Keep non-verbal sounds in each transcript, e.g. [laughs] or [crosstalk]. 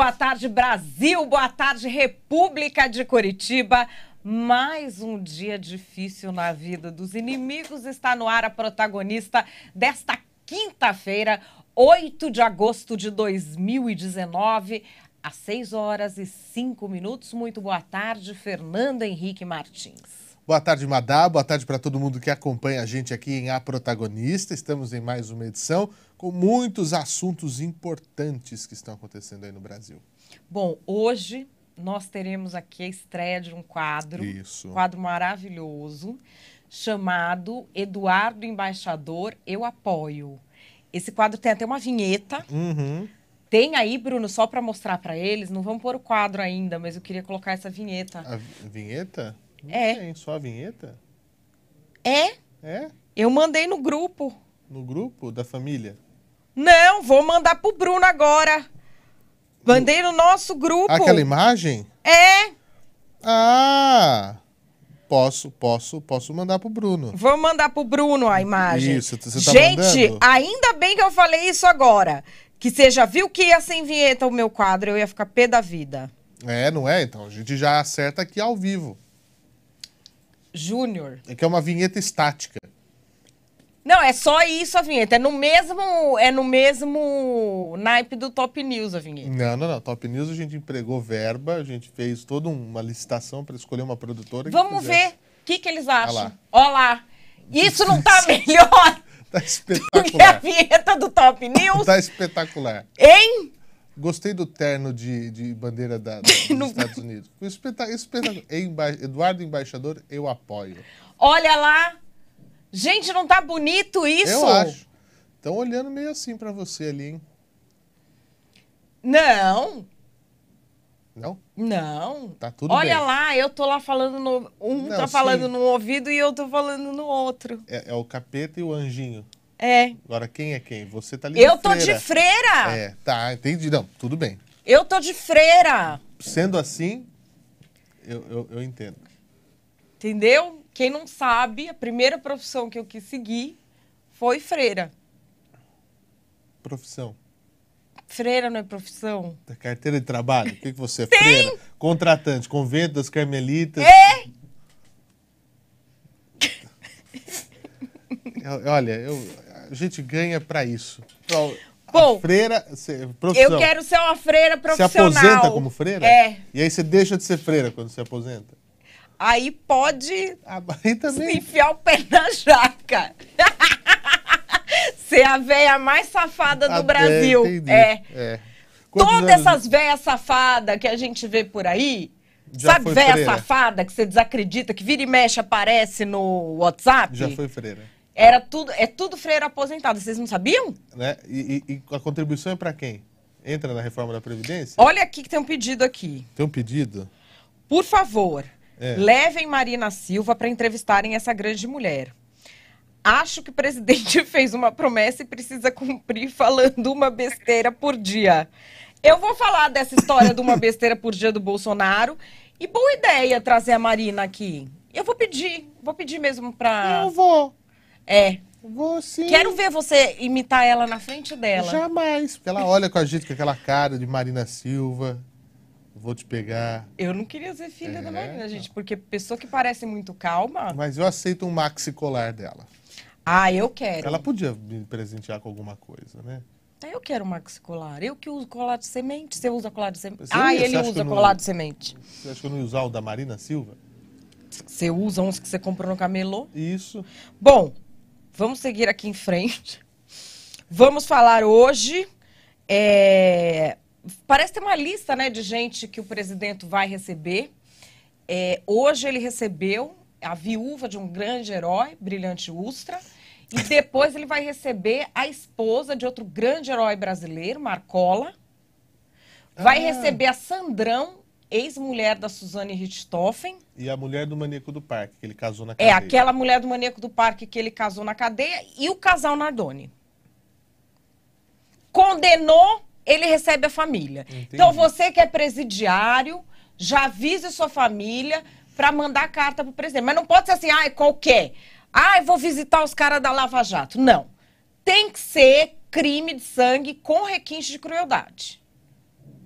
boa tarde Brasil, boa tarde República de Curitiba. Mais um dia difícil na vida dos inimigos está no ar a protagonista desta quinta-feira, 8 de agosto de 2019, às 6 horas e 5 minutos. Muito boa tarde, Fernando Henrique Martins. Boa tarde, Madá. Boa tarde para todo mundo que acompanha a gente aqui em A Protagonista. Estamos em mais uma edição com muitos assuntos importantes que estão acontecendo aí no Brasil. Bom, hoje nós teremos aqui a estreia de um quadro, Isso. um quadro maravilhoso, chamado Eduardo Embaixador, Eu Apoio. Esse quadro tem até uma vinheta. Uhum. Tem aí, Bruno, só para mostrar para eles. Não vamos pôr o quadro ainda, mas eu queria colocar essa vinheta. A vinheta? Não é. Tem só a vinheta? É. É? Eu mandei no grupo. No grupo da família? Não, vou mandar pro Bruno agora. Mandei no nosso grupo. Aquela imagem? É. Ah! Posso, posso, posso mandar pro Bruno. Vou mandar pro Bruno a imagem. Isso, você tá Gente, mandando? ainda bem que eu falei isso agora. Que você já viu que ia sem vinheta o meu quadro, eu ia ficar pé da vida. É, não é? Então, a gente já acerta aqui ao vivo. Júnior. É que é uma vinheta estática. Não, é só isso a vinheta. É no mesmo, é no mesmo naipe do Top News a vinheta. Não, não, não. Top News a gente empregou verba, a gente fez toda uma licitação para escolher uma produtora. Vamos ver o que, que eles acham. Olha lá. Isso não tá [laughs] melhor [laughs] tá espetacular. do que a vinheta do Top News? Tá espetacular. Hein? Gostei do terno de, de bandeira da, [laughs] dos Estados Unidos. Espetacular. Eduardo Embaixador, eu apoio. Olha lá, Gente, não tá bonito isso? Eu acho. Estão olhando meio assim para você ali, hein? Não. Não? Não. Tá tudo Olha bem. lá, eu tô lá falando no. Um não, tá falando sim. no ouvido e eu tô falando no outro. É, é, o capeta e o anjinho. É. Agora, quem é quem? Você tá ali Eu tô freira. de freira! É, tá, entendi. Não, tudo bem. Eu tô de freira! Sendo assim, eu, eu, eu entendo. Entendeu? Quem não sabe, a primeira profissão que eu quis seguir foi freira. Profissão. Freira não é profissão? Da carteira de trabalho? O que, que você é? [laughs] Freira? Contratante, convento das carmelitas. É! Olha, eu, a gente ganha para isso. Bom, freira, profissão. eu quero ser uma freira profissional. Você aposenta como freira? É. E aí você deixa de ser freira quando se aposenta? Aí pode ah, aí também. se enfiar o pé na jaca. Ser a véia mais safada a do Brasil. É. é. Todas essas véias safadas que a gente vê por aí, já Sabe véia freira. safada que você desacredita, que vira e mexe aparece no WhatsApp? Já foi freira. Era tudo, é tudo freira aposentado. Vocês não sabiam? Né? E, e, e a contribuição é para quem? Entra na reforma da Previdência? Olha aqui que tem um pedido aqui. Tem um pedido? Por favor, é. Levem Marina Silva para entrevistarem essa grande mulher. Acho que o presidente [laughs] fez uma promessa e precisa cumprir falando uma besteira por dia. Eu vou falar dessa história de uma [laughs] besteira por dia do Bolsonaro. E boa ideia trazer a Marina aqui. Eu vou pedir, vou pedir mesmo pra. Eu vou. É. Vou sim. Quero ver você imitar ela na frente dela. Jamais, porque ela olha com a gente com aquela cara de Marina Silva vou te pegar. Eu não queria ser filha é, da Marina, então. gente, não. porque pessoa que parece muito calma. Mas eu aceito um maxi colar dela. Ah, eu quero. Ela podia me presentear com alguma coisa, né? Então, eu quero um maxi colar. Eu que uso colar de semente. Você usa colar de semente? ah, ele usa não... colar de semente. Você acha que eu não ia usar o da Marina Silva? Você usa uns que você comprou no camelô? Isso. Bom, vamos seguir aqui em frente. Vamos falar hoje. É parece ter uma lista né, de gente que o presidente vai receber. É, hoje ele recebeu a viúva de um grande herói, Brilhante Ustra. E [laughs] depois ele vai receber a esposa de outro grande herói brasileiro, Marcola. Vai ah. receber a Sandrão, ex-mulher da Suzane Richthofen. E a mulher do Maneco do Parque, que ele casou na é, cadeia. É, aquela mulher do Maneco do Parque que ele casou na cadeia e o casal Nardoni. Condenou ele recebe a família. Entendi. Então você que é presidiário, já avise sua família para mandar carta para o presidente. Mas não pode ser assim, ah, é qualquer. Ah, eu vou visitar os caras da Lava Jato. Não. Tem que ser crime de sangue com requinte de crueldade.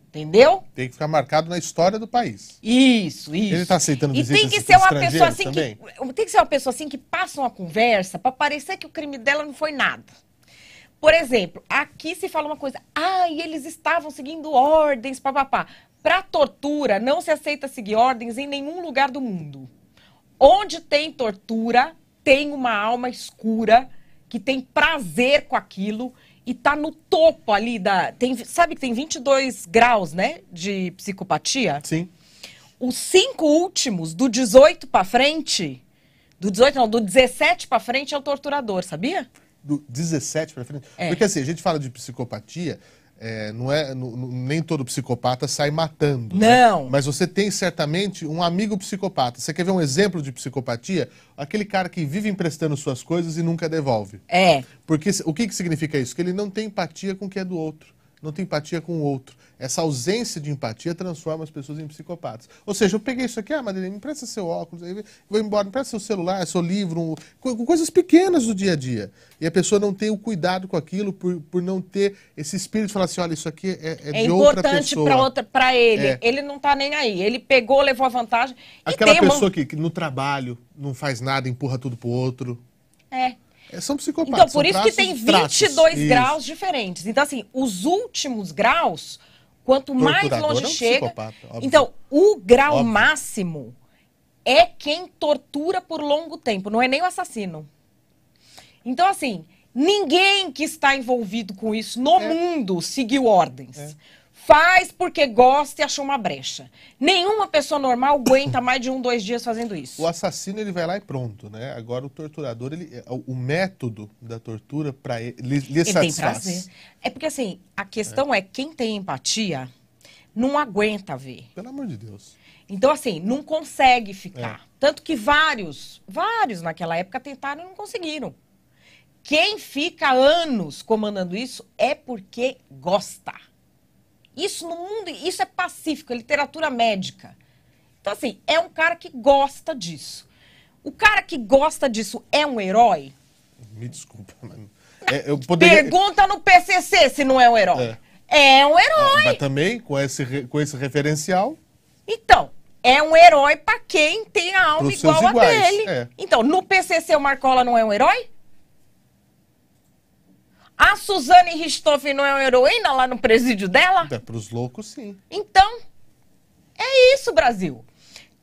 Entendeu? Tem que ficar marcado na história do país. Isso, isso. Ele está aceitando visitas e tem que ser uma pessoa assim também? que Tem que ser uma pessoa assim que passa uma conversa para parecer que o crime dela não foi nada. Por exemplo, aqui se fala uma coisa, ah, e eles estavam seguindo ordens, papapá. Para tortura, não se aceita seguir ordens em nenhum lugar do mundo. Onde tem tortura, tem uma alma escura que tem prazer com aquilo e tá no topo ali da. Tem, sabe que tem 22 graus, né? De psicopatia? Sim. Os cinco últimos, do 18 para frente. Do 18, não, do 17 para frente é o torturador, sabia? do 17 para frente. É. Porque assim, a gente fala de psicopatia, é, não é, nem todo psicopata sai matando. Né? Não. Né? Mas você tem certamente um amigo psicopata. Você quer ver um exemplo de psicopatia? Aquele cara que vive emprestando suas coisas e nunca devolve. É. Porque o que, que significa isso? Que ele não tem empatia com o que é do outro não tem empatia com o outro. Essa ausência de empatia transforma as pessoas em psicopatas. Ou seja, eu peguei isso aqui, ah, Madeline, me presta seu óculos, aí vou embora, me presta seu celular, seu livro, um, coisas pequenas do dia a dia. E a pessoa não tem o cuidado com aquilo por, por não ter esse espírito de falar assim, olha, isso aqui é, é, é de outra pessoa. para ele. É. Ele não está nem aí. Ele pegou, levou a vantagem. Aquela pessoa uma... que, que no trabalho não faz nada, empurra tudo pro outro. É. É, são psicopatas. Então, por isso que tem 22 traços. graus isso. diferentes. Então, assim, os últimos graus, quanto mais longe é um chega. Então, o grau óbvio. máximo é quem tortura por longo tempo, não é nem o assassino. Então, assim, ninguém que está envolvido com isso no é. mundo seguiu ordens. É. Faz porque gosta e achou uma brecha. Nenhuma pessoa normal aguenta mais de um, dois dias fazendo isso. O assassino ele vai lá e pronto, né? Agora o torturador, ele, o método da tortura para ele, lhe, lhe ele satisfaz. Tem prazer. É porque assim, a questão é. é quem tem empatia não aguenta ver. Pelo amor de Deus. Então assim, não consegue ficar. É. Tanto que vários, vários naquela época tentaram e não conseguiram. Quem fica anos comandando isso é porque gosta. Isso no mundo, isso é pacífico, é literatura médica. Então, assim, é um cara que gosta disso. O cara que gosta disso é um herói? Me desculpa, mas. É, eu poderia... Pergunta no PCC se não é um herói. É, é um herói. É, mas também com esse, com esse referencial. Então, é um herói para quem tem a alma igual a dele. É. Então, no PCC o Marcola não é um herói? A Suzane Ristoff não é uma heroína lá no presídio dela? É, para os loucos, sim. Então, é isso, Brasil.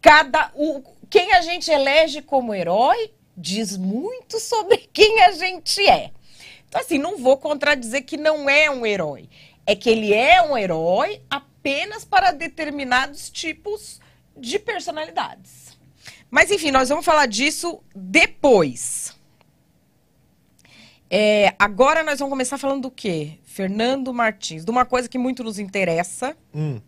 Cada o, Quem a gente elege como herói diz muito sobre [laughs] quem a gente é. Então, assim, não vou contradizer que não é um herói. É que ele é um herói apenas para determinados tipos de personalidades. Mas, enfim, nós vamos falar disso depois. É, agora nós vamos começar falando do quê? Fernando Martins. De uma coisa que muito nos interessa. Hum.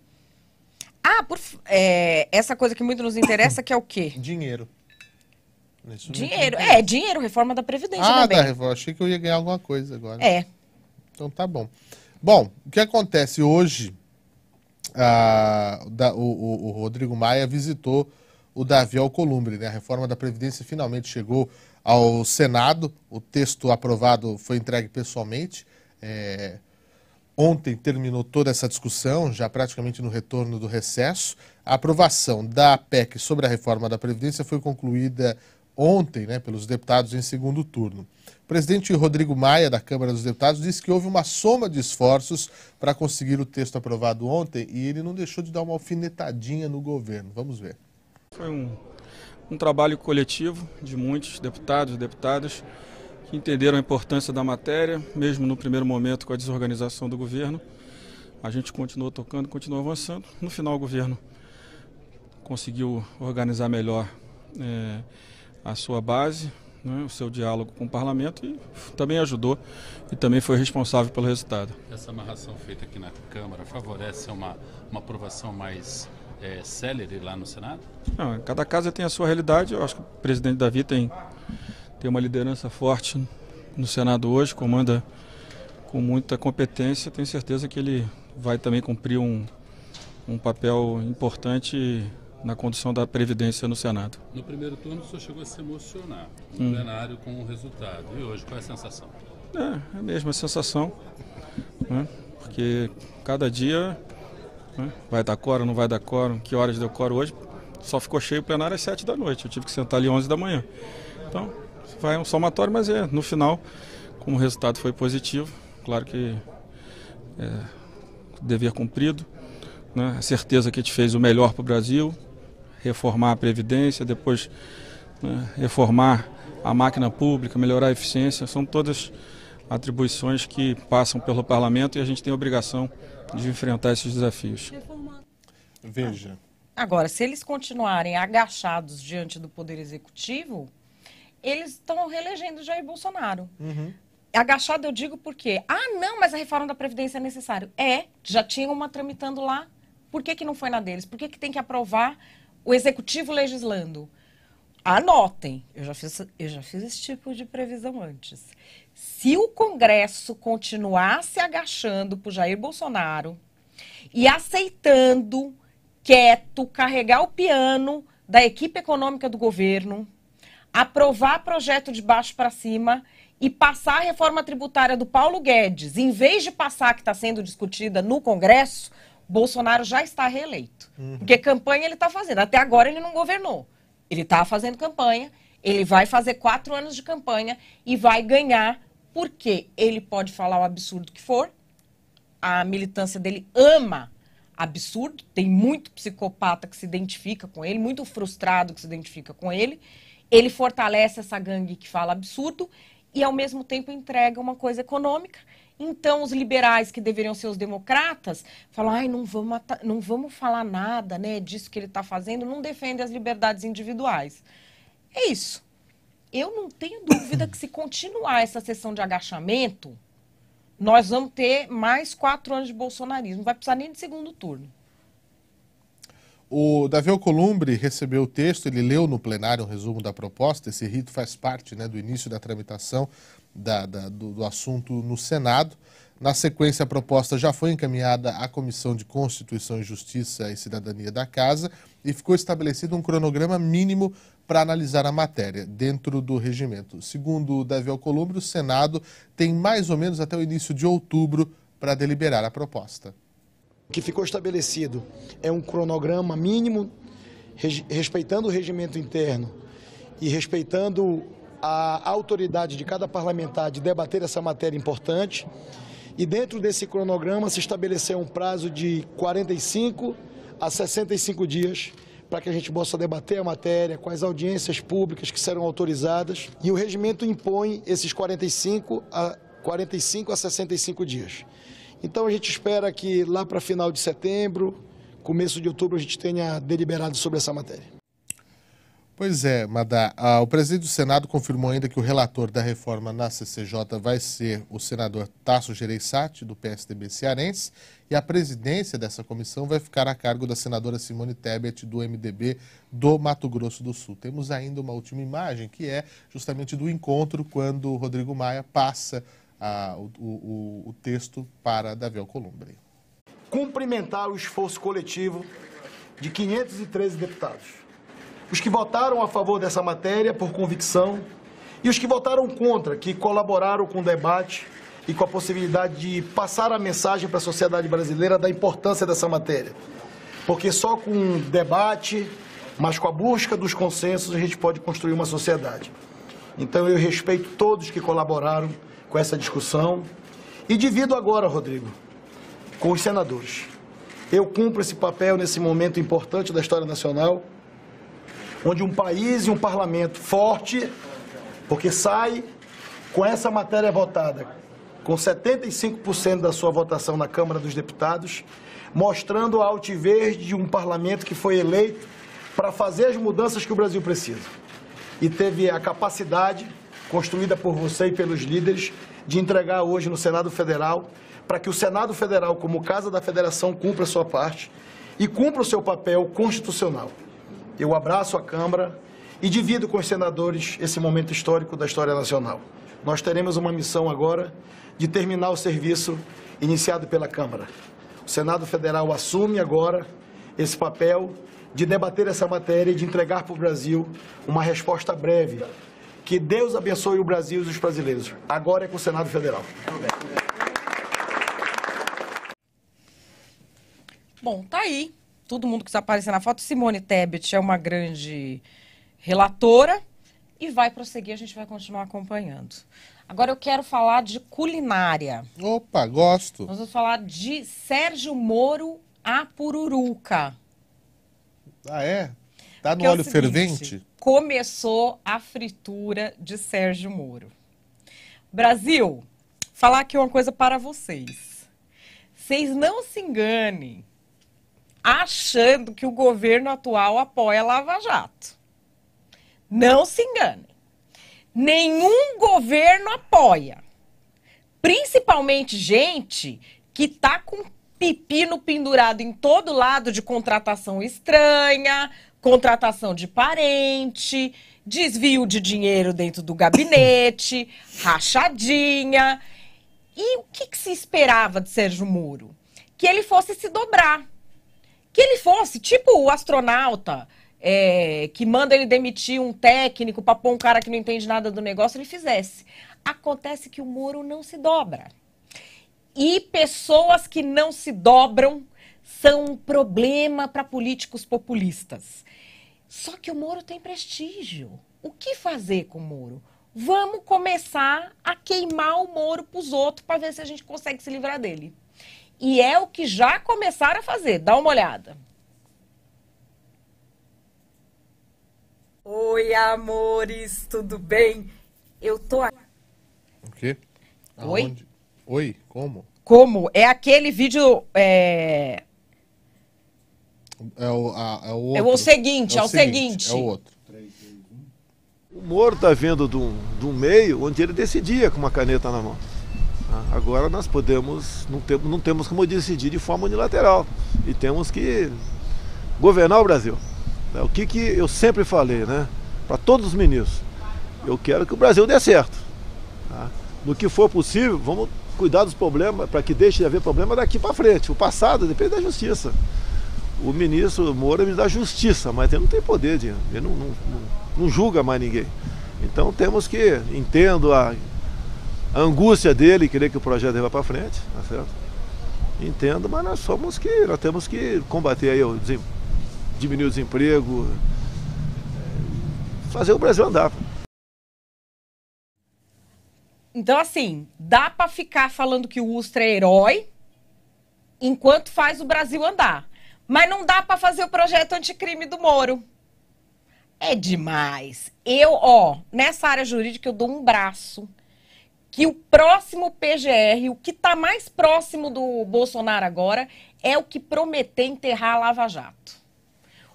Ah, por, é, essa coisa que muito nos interessa que é o quê? Dinheiro. Isso dinheiro. É, dinheiro, reforma da Previdência ah, também. da reforma. Achei que eu ia ganhar alguma coisa agora. É. Então tá bom. Bom, o que acontece hoje? Ah, da, o, o, o Rodrigo Maia visitou o Davi Alcolumbre. Né? A reforma da Previdência finalmente chegou ao Senado. O texto aprovado foi entregue pessoalmente. É, ontem terminou toda essa discussão, já praticamente no retorno do recesso. A aprovação da PEC sobre a reforma da Previdência foi concluída ontem né, pelos deputados em segundo turno. O presidente Rodrigo Maia, da Câmara dos Deputados, disse que houve uma soma de esforços para conseguir o texto aprovado ontem e ele não deixou de dar uma alfinetadinha no governo. Vamos ver. Foi um um trabalho coletivo de muitos deputados e deputadas que entenderam a importância da matéria, mesmo no primeiro momento com a desorganização do governo. A gente continuou tocando, continuou avançando. No final, o governo conseguiu organizar melhor é, a sua base, né, o seu diálogo com o parlamento e também ajudou e também foi responsável pelo resultado. Essa amarração feita aqui na Câmara favorece uma, uma aprovação mais é, célere lá no Senado? Não, cada casa tem a sua realidade. Eu acho que o presidente Davi tem, tem uma liderança forte no Senado hoje, comanda com muita competência. Tenho certeza que ele vai também cumprir um, um papel importante na condução da Previdência no Senado. No primeiro turno, o senhor chegou a se emocionar no hum. plenário com o resultado. E hoje, qual é a sensação? É, é a mesma sensação, né? porque cada dia né? Vai dar coro, não vai dar quórum, que horas deu coro hoje. Só ficou cheio o plenário às 7 da noite, eu tive que sentar ali 11 da manhã. Então, vai um somatório, mas é, no final, como o resultado foi positivo, claro que é, dever cumprido, né? a certeza que a gente fez o melhor para o Brasil, reformar a Previdência, depois né, reformar a máquina pública, melhorar a eficiência, são todas atribuições que passam pelo parlamento e a gente tem a obrigação de enfrentar esses desafios. Veja. Agora, se eles continuarem agachados diante do Poder Executivo, eles estão reelegendo Jair Bolsonaro. Uhum. Agachado eu digo porque, ah, não, mas a reforma da Previdência é necessária. É, já tinha uma tramitando lá. Por que, que não foi na deles? Por que, que tem que aprovar o Executivo legislando? Anotem, eu já, fiz, eu já fiz esse tipo de previsão antes se o Congresso continuar se agachando para Jair Bolsonaro e aceitando quieto carregar o piano da equipe econômica do governo, aprovar projeto de baixo para cima e passar a reforma tributária do Paulo Guedes, em vez de passar que está sendo discutida no Congresso, Bolsonaro já está reeleito. Uhum. Porque campanha ele está fazendo. Até agora ele não governou. Ele está fazendo campanha, ele vai fazer quatro anos de campanha e vai ganhar porque ele pode falar o absurdo que for, a militância dele ama absurdo, tem muito psicopata que se identifica com ele, muito frustrado que se identifica com ele. Ele fortalece essa gangue que fala absurdo e, ao mesmo tempo, entrega uma coisa econômica. Então, os liberais que deveriam ser os democratas falam: ai, não vamos, não vamos falar nada né, disso que ele está fazendo, não defende as liberdades individuais. É isso. Eu não tenho dúvida que se continuar essa sessão de agachamento, nós vamos ter mais quatro anos de bolsonarismo. Não vai precisar nem de segundo turno. O Davi Alcolumbre recebeu o texto, ele leu no plenário o um resumo da proposta. Esse rito faz parte né, do início da tramitação da, da, do, do assunto no Senado. Na sequência, a proposta já foi encaminhada à Comissão de Constituição e Justiça e Cidadania da Casa e ficou estabelecido um cronograma mínimo para analisar a matéria dentro do regimento. Segundo o Davi Alcolumbre, o Senado tem mais ou menos até o início de outubro para deliberar a proposta. O que ficou estabelecido é um cronograma mínimo, respeitando o regimento interno e respeitando a autoridade de cada parlamentar de debater essa matéria importante. E dentro desse cronograma se estabeleceu um prazo de 45 a 65 dias para que a gente possa debater a matéria, quais audiências públicas que serão autorizadas. E o regimento impõe esses 45 a, 45 a 65 dias. Então a gente espera que lá para final de setembro, começo de outubro, a gente tenha deliberado sobre essa matéria. Pois é, Madá. Ah, o presidente do Senado confirmou ainda que o relator da reforma na CCJ vai ser o senador Tasso Gereissati, do PSDB cearense, e a presidência dessa comissão vai ficar a cargo da senadora Simone Tebet, do MDB do Mato Grosso do Sul. Temos ainda uma última imagem, que é justamente do encontro quando o Rodrigo Maia passa ah, o, o, o texto para Davi Alcolumbre. Cumprimentar o esforço coletivo de 513 deputados os que votaram a favor dessa matéria por convicção e os que votaram contra, que colaboraram com o debate e com a possibilidade de passar a mensagem para a sociedade brasileira da importância dessa matéria. Porque só com debate, mas com a busca dos consensos, a gente pode construir uma sociedade. Então eu respeito todos que colaboraram com essa discussão e divido agora, Rodrigo, com os senadores. Eu cumpro esse papel nesse momento importante da história nacional onde um país e um parlamento forte, porque sai com essa matéria votada, com 75% da sua votação na Câmara dos Deputados, mostrando a altivez de um parlamento que foi eleito para fazer as mudanças que o Brasil precisa. E teve a capacidade, construída por você e pelos líderes, de entregar hoje no Senado Federal, para que o Senado Federal, como Casa da Federação, cumpra a sua parte e cumpra o seu papel constitucional. Eu abraço a Câmara e divido com os senadores esse momento histórico da história nacional. Nós teremos uma missão agora de terminar o serviço iniciado pela Câmara. O Senado Federal assume agora esse papel de debater essa matéria e de entregar para o Brasil uma resposta breve. Que Deus abençoe o Brasil e os brasileiros. Agora é com o Senado Federal. Bom, tá aí todo mundo que está aparecendo na foto. Simone Tebet é uma grande relatora e vai prosseguir, a gente vai continuar acompanhando. Agora eu quero falar de culinária. Opa, gosto. Nós vamos falar de Sérgio Moro a pururuca. Ah, é? Tá no é óleo é seguinte, fervente? Começou a fritura de Sérgio Moro. Brasil, falar aqui uma coisa para vocês. Vocês não se enganem achando que o governo atual apoia Lava Jato. Não se engane. Nenhum governo apoia. Principalmente gente que está com pepino pendurado em todo lado de contratação estranha, contratação de parente, desvio de dinheiro dentro do gabinete, [coughs] rachadinha. E o que, que se esperava de Sérgio Moro? Que ele fosse se dobrar que ele fosse tipo o astronauta é, que manda ele demitir um técnico para pôr um cara que não entende nada do negócio, ele fizesse. Acontece que o Moro não se dobra. E pessoas que não se dobram são um problema para políticos populistas. Só que o Moro tem prestígio. O que fazer com o Moro? Vamos começar a queimar o Moro para os outros para ver se a gente consegue se livrar dele. E é o que já começaram a fazer. Dá uma olhada. Oi, amores, tudo bem? Eu tô aqui. O quê? Oi? Oi, como? Como? É aquele vídeo. É, é, o, a, é, o, é o seguinte, é, é o, é o seguinte. seguinte. É o outro. O Moro tá vindo do de um meio onde ele decidia com uma caneta na mão. Tá? Agora nós podemos, não, tem, não temos como decidir de forma unilateral e temos que governar o Brasil. É o que, que eu sempre falei, né? Para todos os ministros, eu quero que o Brasil dê certo. Tá? No que for possível, vamos cuidar dos problemas para que deixe de haver problema daqui para frente. O passado depende da justiça. O ministro Moura me dá justiça, mas ele não tem poder, de, ele não, não, não julga mais ninguém. Então temos que, entendo a a angústia dele querer que o projeto vá para frente, tá certo? Entendo, mas nós somos que nós temos que combater aí o desem, diminuir o desemprego, é, fazer o Brasil andar. Então assim, dá para ficar falando que o Ustra é herói enquanto faz o Brasil andar, mas não dá para fazer o projeto anticrime do Moro. É demais. Eu, ó, nessa área jurídica eu dou um braço que o próximo PGR, o que está mais próximo do Bolsonaro agora, é o que prometeu enterrar a Lava Jato.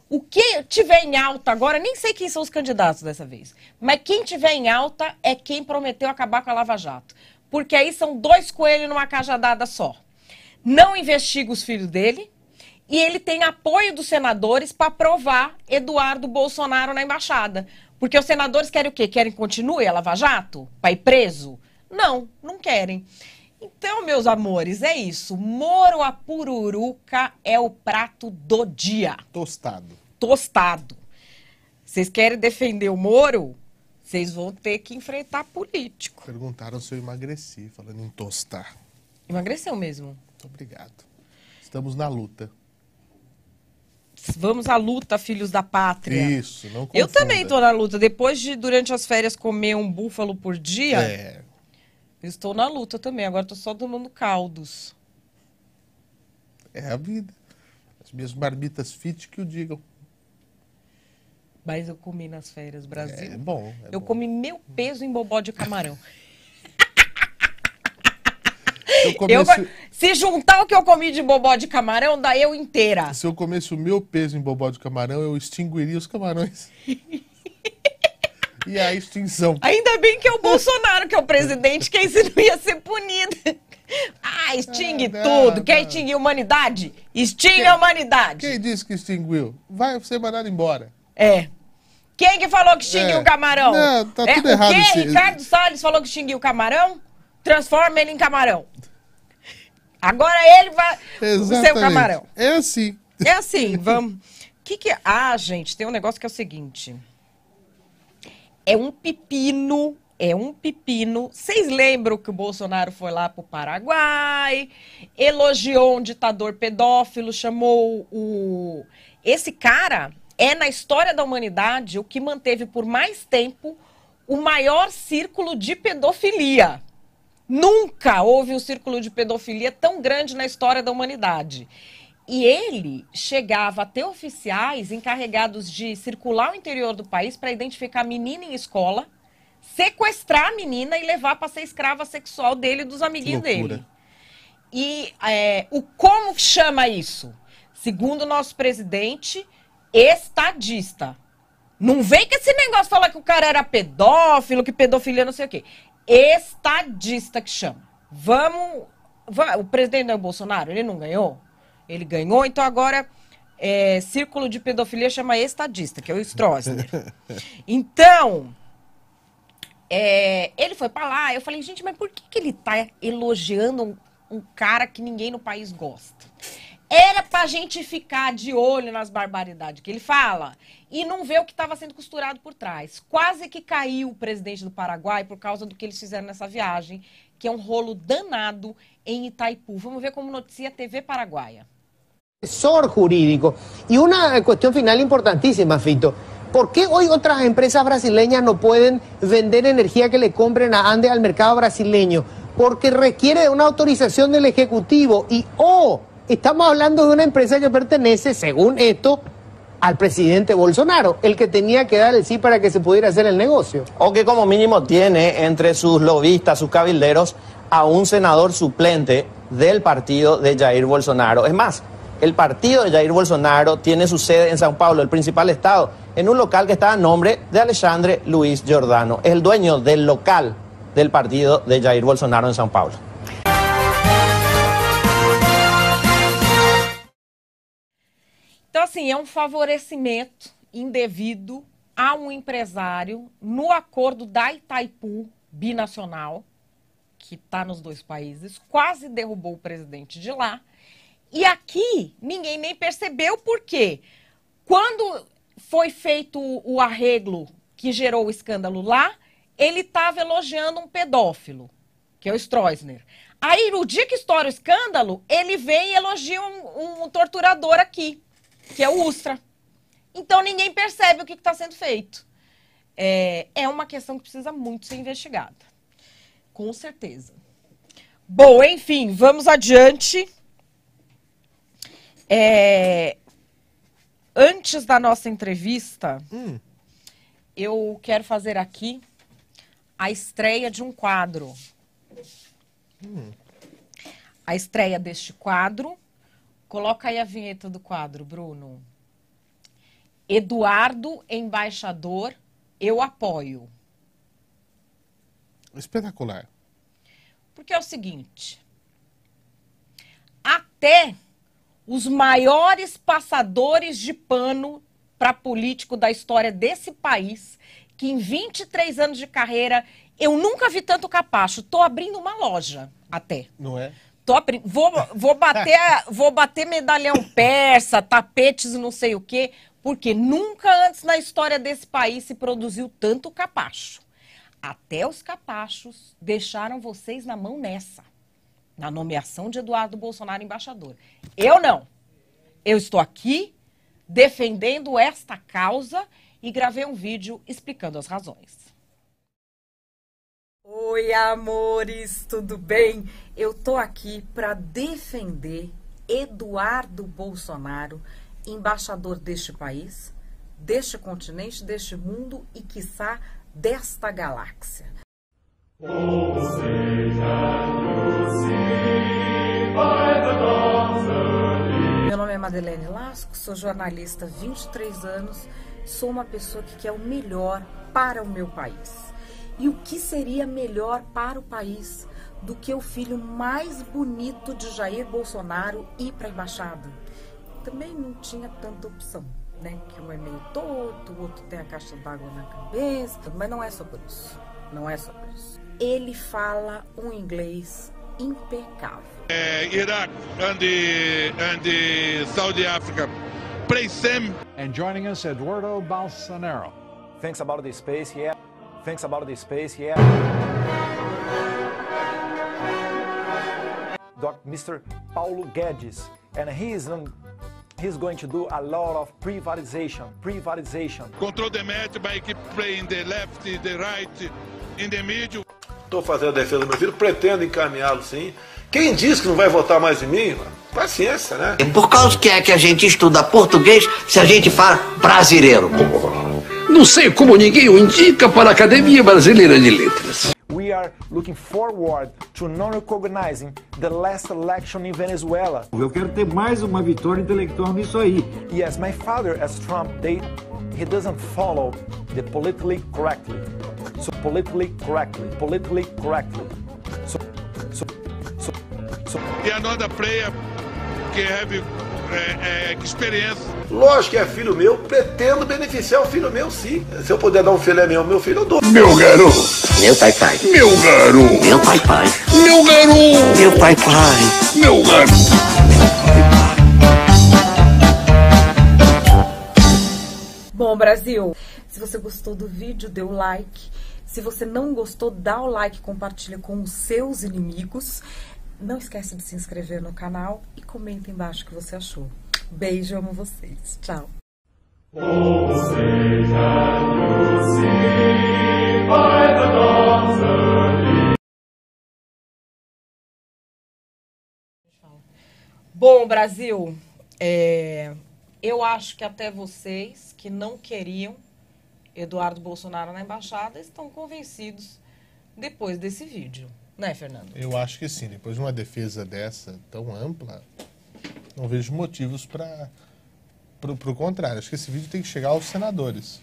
O que tiver em alta agora, nem sei quem são os candidatos dessa vez, mas quem tiver em alta é quem prometeu acabar com a Lava Jato. Porque aí são dois coelhos numa cajadada só. Não investiga os filhos dele e ele tem apoio dos senadores para provar Eduardo Bolsonaro na embaixada. Porque os senadores querem o quê? Querem que continue a Lava Jato? Para ir preso? Não, não querem. Então, meus amores, é isso. Moro a pururuca é o prato do dia. Tostado. Tostado. Vocês querem defender o Moro? Vocês vão ter que enfrentar político. Perguntaram se eu emagreci, falando em tostar. Emagreceu mesmo. Muito obrigado. Estamos na luta. Vamos à luta, filhos da pátria. Isso, não confunda. Eu também estou na luta. Depois de, durante as férias, comer um búfalo por dia, é. Estou na luta também, agora estou só tomando caldos. É a vida. As minhas marmitas fit que o digam. Mas eu comi nas férias, Brasil. É bom. É eu bom. comi meu peso em bobó de camarão. [laughs] eu eu, se juntar o que eu comi de bobó de camarão, dá eu inteira. Se eu comesse o meu peso em bobó de camarão, eu extinguiria os camarões. [laughs] e a extinção. Ainda bem que é o Bolsonaro que é o presidente, que aí você não ia ser punido. Ah, extingue ah, tudo. Não, Quer extinguir a humanidade? Extingue quem, a humanidade. Quem disse que extinguiu? Vai ser mandado embora. É. Quem que falou que extinguiu é. o camarão? Não, tá é, tudo é, errado. Quem? Ricardo Salles falou que extinguiu o camarão? Transforma ele em camarão. Agora ele vai Exatamente. ser o camarão. É assim. É assim, vamos. que que... Ah, gente, tem um negócio que é o seguinte é um pepino é um pepino. Vocês lembram que o Bolsonaro foi lá para o Paraguai, elogiou um ditador pedófilo, chamou o. Esse cara é, na história da humanidade, o que manteve por mais tempo o maior círculo de pedofilia. Nunca houve um círculo de pedofilia tão grande na história da humanidade. E ele chegava a ter oficiais encarregados de circular o interior do país para identificar a menina em escola, sequestrar a menina e levar para ser escrava sexual dele e dos amiguinhos dele. E é, o como chama isso? Segundo o nosso presidente, estadista. Não vem com esse negócio falar que o cara era pedófilo, que pedofilia não sei o quê. Estadista que chama. Vamos. vamos o presidente não é o Bolsonaro? Ele não ganhou? Ele ganhou, então agora é, círculo de pedofilia chama estadista, que é o Stroessner. [laughs] então, é, ele foi para lá, eu falei, gente, mas por que, que ele tá elogiando um, um cara que ninguém no país gosta? Era pra gente ficar de olho nas barbaridades que ele fala e não ver o que estava sendo costurado por trás. Quase que caiu o presidente do Paraguai por causa do que eles fizeram nessa viagem, que é um rolo danado em Itaipu. Vamos ver como noticia a TV Paraguaia. asesor jurídico. Y una cuestión final importantísima, Fito. ¿Por qué hoy otras empresas brasileñas no pueden vender energía que le compren a Andes al mercado brasileño? Porque requiere de una autorización del Ejecutivo. Y, o oh, estamos hablando de una empresa que pertenece, según esto, al presidente Bolsonaro, el que tenía que dar el sí para que se pudiera hacer el negocio. O que como mínimo tiene entre sus lobistas, sus cabilderos, a un senador suplente del partido de Jair Bolsonaro. Es más, el partido de Jair Bolsonaro tiene su sede en São Paulo, el principal estado, en un local que está a nombre de Alexandre Luis Giordano. Es el dueño del local del partido de Jair Bolsonaro en São Paulo. Então, assim, é um favorecimento indevido a um empresário no acordo da Itaipu binacional, que está nos dois países, quase derrubou o presidente de lá. E aqui ninguém nem percebeu por quê. quando foi feito o arreglo que gerou o escândalo lá, ele estava elogiando um pedófilo, que é o Stroessner. Aí, no dia que estoura o escândalo, ele vem e elogia um, um torturador aqui, que é o Ustra. Então, ninguém percebe o que está sendo feito. É, é uma questão que precisa muito ser investigada. Com certeza. Bom, enfim, vamos adiante. É, antes da nossa entrevista, hum. eu quero fazer aqui a estreia de um quadro. Hum. A estreia deste quadro. Coloca aí a vinheta do quadro, Bruno. Eduardo, embaixador, eu apoio. Espetacular. Porque é o seguinte: até os maiores passadores de pano para político da história desse país, que em 23 anos de carreira eu nunca vi tanto capacho. Tô abrindo uma loja até. Não é? Tô abri... vou, vou, bater, vou bater medalhão persa, tapetes não sei o quê, porque nunca antes na história desse país se produziu tanto capacho. Até os capachos deixaram vocês na mão nessa na nomeação de Eduardo Bolsonaro embaixador. Eu não. Eu estou aqui defendendo esta causa e gravei um vídeo explicando as razões. Oi, amores, tudo bem? Eu tô aqui para defender Eduardo Bolsonaro, embaixador deste país, deste continente, deste mundo e quiçá desta galáxia. Ou seja, meu nome é Madeleine Lasco, sou jornalista há 23 anos, sou uma pessoa que quer o melhor para o meu país. E o que seria melhor para o país do que o filho mais bonito de Jair Bolsonaro ir para a embaixada? Também não tinha tanta opção, né? Que um é meio torto, o outro tem a caixa d'água na cabeça, mas não é só por isso. Não é só por isso. Ele fala um inglês impecável. Iraq and, the, and the Saudi Africa, praise them. And joining us, Eduardo Bolsonaro. Thinks about the space, yeah. Thinks about the space, yeah. Dr. Mr. Paulo Guedes, and he is on he's going to do a lot of privatization, privatization. Control the match by keep playing the left, the right, in the middle. Estou fazendo a defesa do meu filho, pretendo encaminhá-lo sim. Quem diz que não vai votar mais em mim, mano? Paciência, né? E por causa que é que a gente estuda português se a gente fala brasileiro? Não sei como ninguém o indica para a Academia Brasileira de Letras. are looking forward to not recognizing the last election in Venezuela. Eu quero ter mais uma vitória intelectual nisso aí. Yes, my father as Trump, they, he doesn't follow the politically correctly. So politically correctly, politically correctly. So, so, so, so. Yeah, another player can have é, é, que experiência. Lógico que é filho meu, pretendo beneficiar o filho meu, sim. Se eu puder dar um filé meu, meu filho, eu dou. Meu garoto! Meu pai pai. Meu garoto! Meu pai pai. Meu garoto! Meu pai pai. Meu garoto! Bom, Brasil, se você gostou do vídeo, dê o like. Se você não gostou, dá o like, compartilha com os seus inimigos. Não esquece de se inscrever no canal e comenta embaixo o que você achou. Beijo, amo vocês. Tchau. Bom, Brasil, é, eu acho que até vocês que não queriam Eduardo Bolsonaro na embaixada estão convencidos depois desse vídeo. Né, Fernando? Eu acho que sim. Depois de uma defesa dessa tão ampla, não vejo motivos para o contrário. Acho que esse vídeo tem que chegar aos senadores.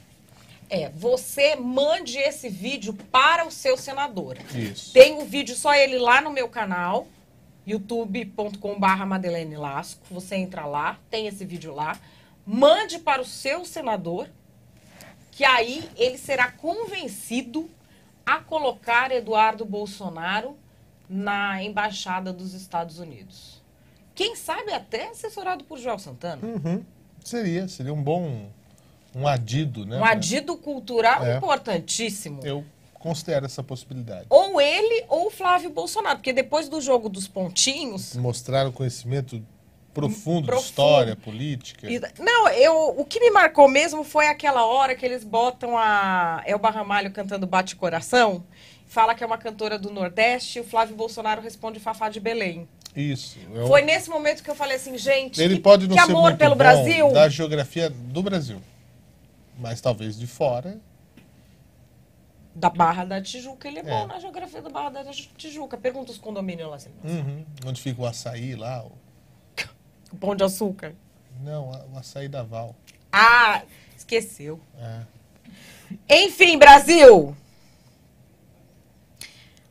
É, você mande esse vídeo para o seu senador. Isso. Tem o um vídeo só ele lá no meu canal, youtube.com.br Madeleine Lasco. Você entra lá, tem esse vídeo lá. Mande para o seu senador, que aí ele será convencido a colocar Eduardo Bolsonaro na embaixada dos Estados Unidos. Quem sabe até assessorado por João Santana. Uhum. Seria, seria um bom um adido, né? Um adido cultural é. importantíssimo. Eu considero essa possibilidade. Ou ele ou o Flávio Bolsonaro, porque depois do jogo dos pontinhos, mostrar o conhecimento profundo, profundo. história, política. Não, eu, o que me marcou mesmo foi aquela hora que eles botam a Elba Ramalho cantando Bate Coração, fala que é uma cantora do Nordeste, e o Flávio Bolsonaro responde Fafá de Belém. Isso. Eu... Foi nesse momento que eu falei assim, gente, Ele que, pode não que ser amor muito pelo bom Brasil. Da geografia do Brasil. Mas talvez de fora da Barra da Tijuca, ele é, é, bom na geografia da Barra da Tijuca. Pergunta os condomínios lá. Assim, uhum. Onde fica o açaí lá, o pão de açúcar? Não, o açaí da Val. Ah, esqueceu. É. Enfim, Brasil!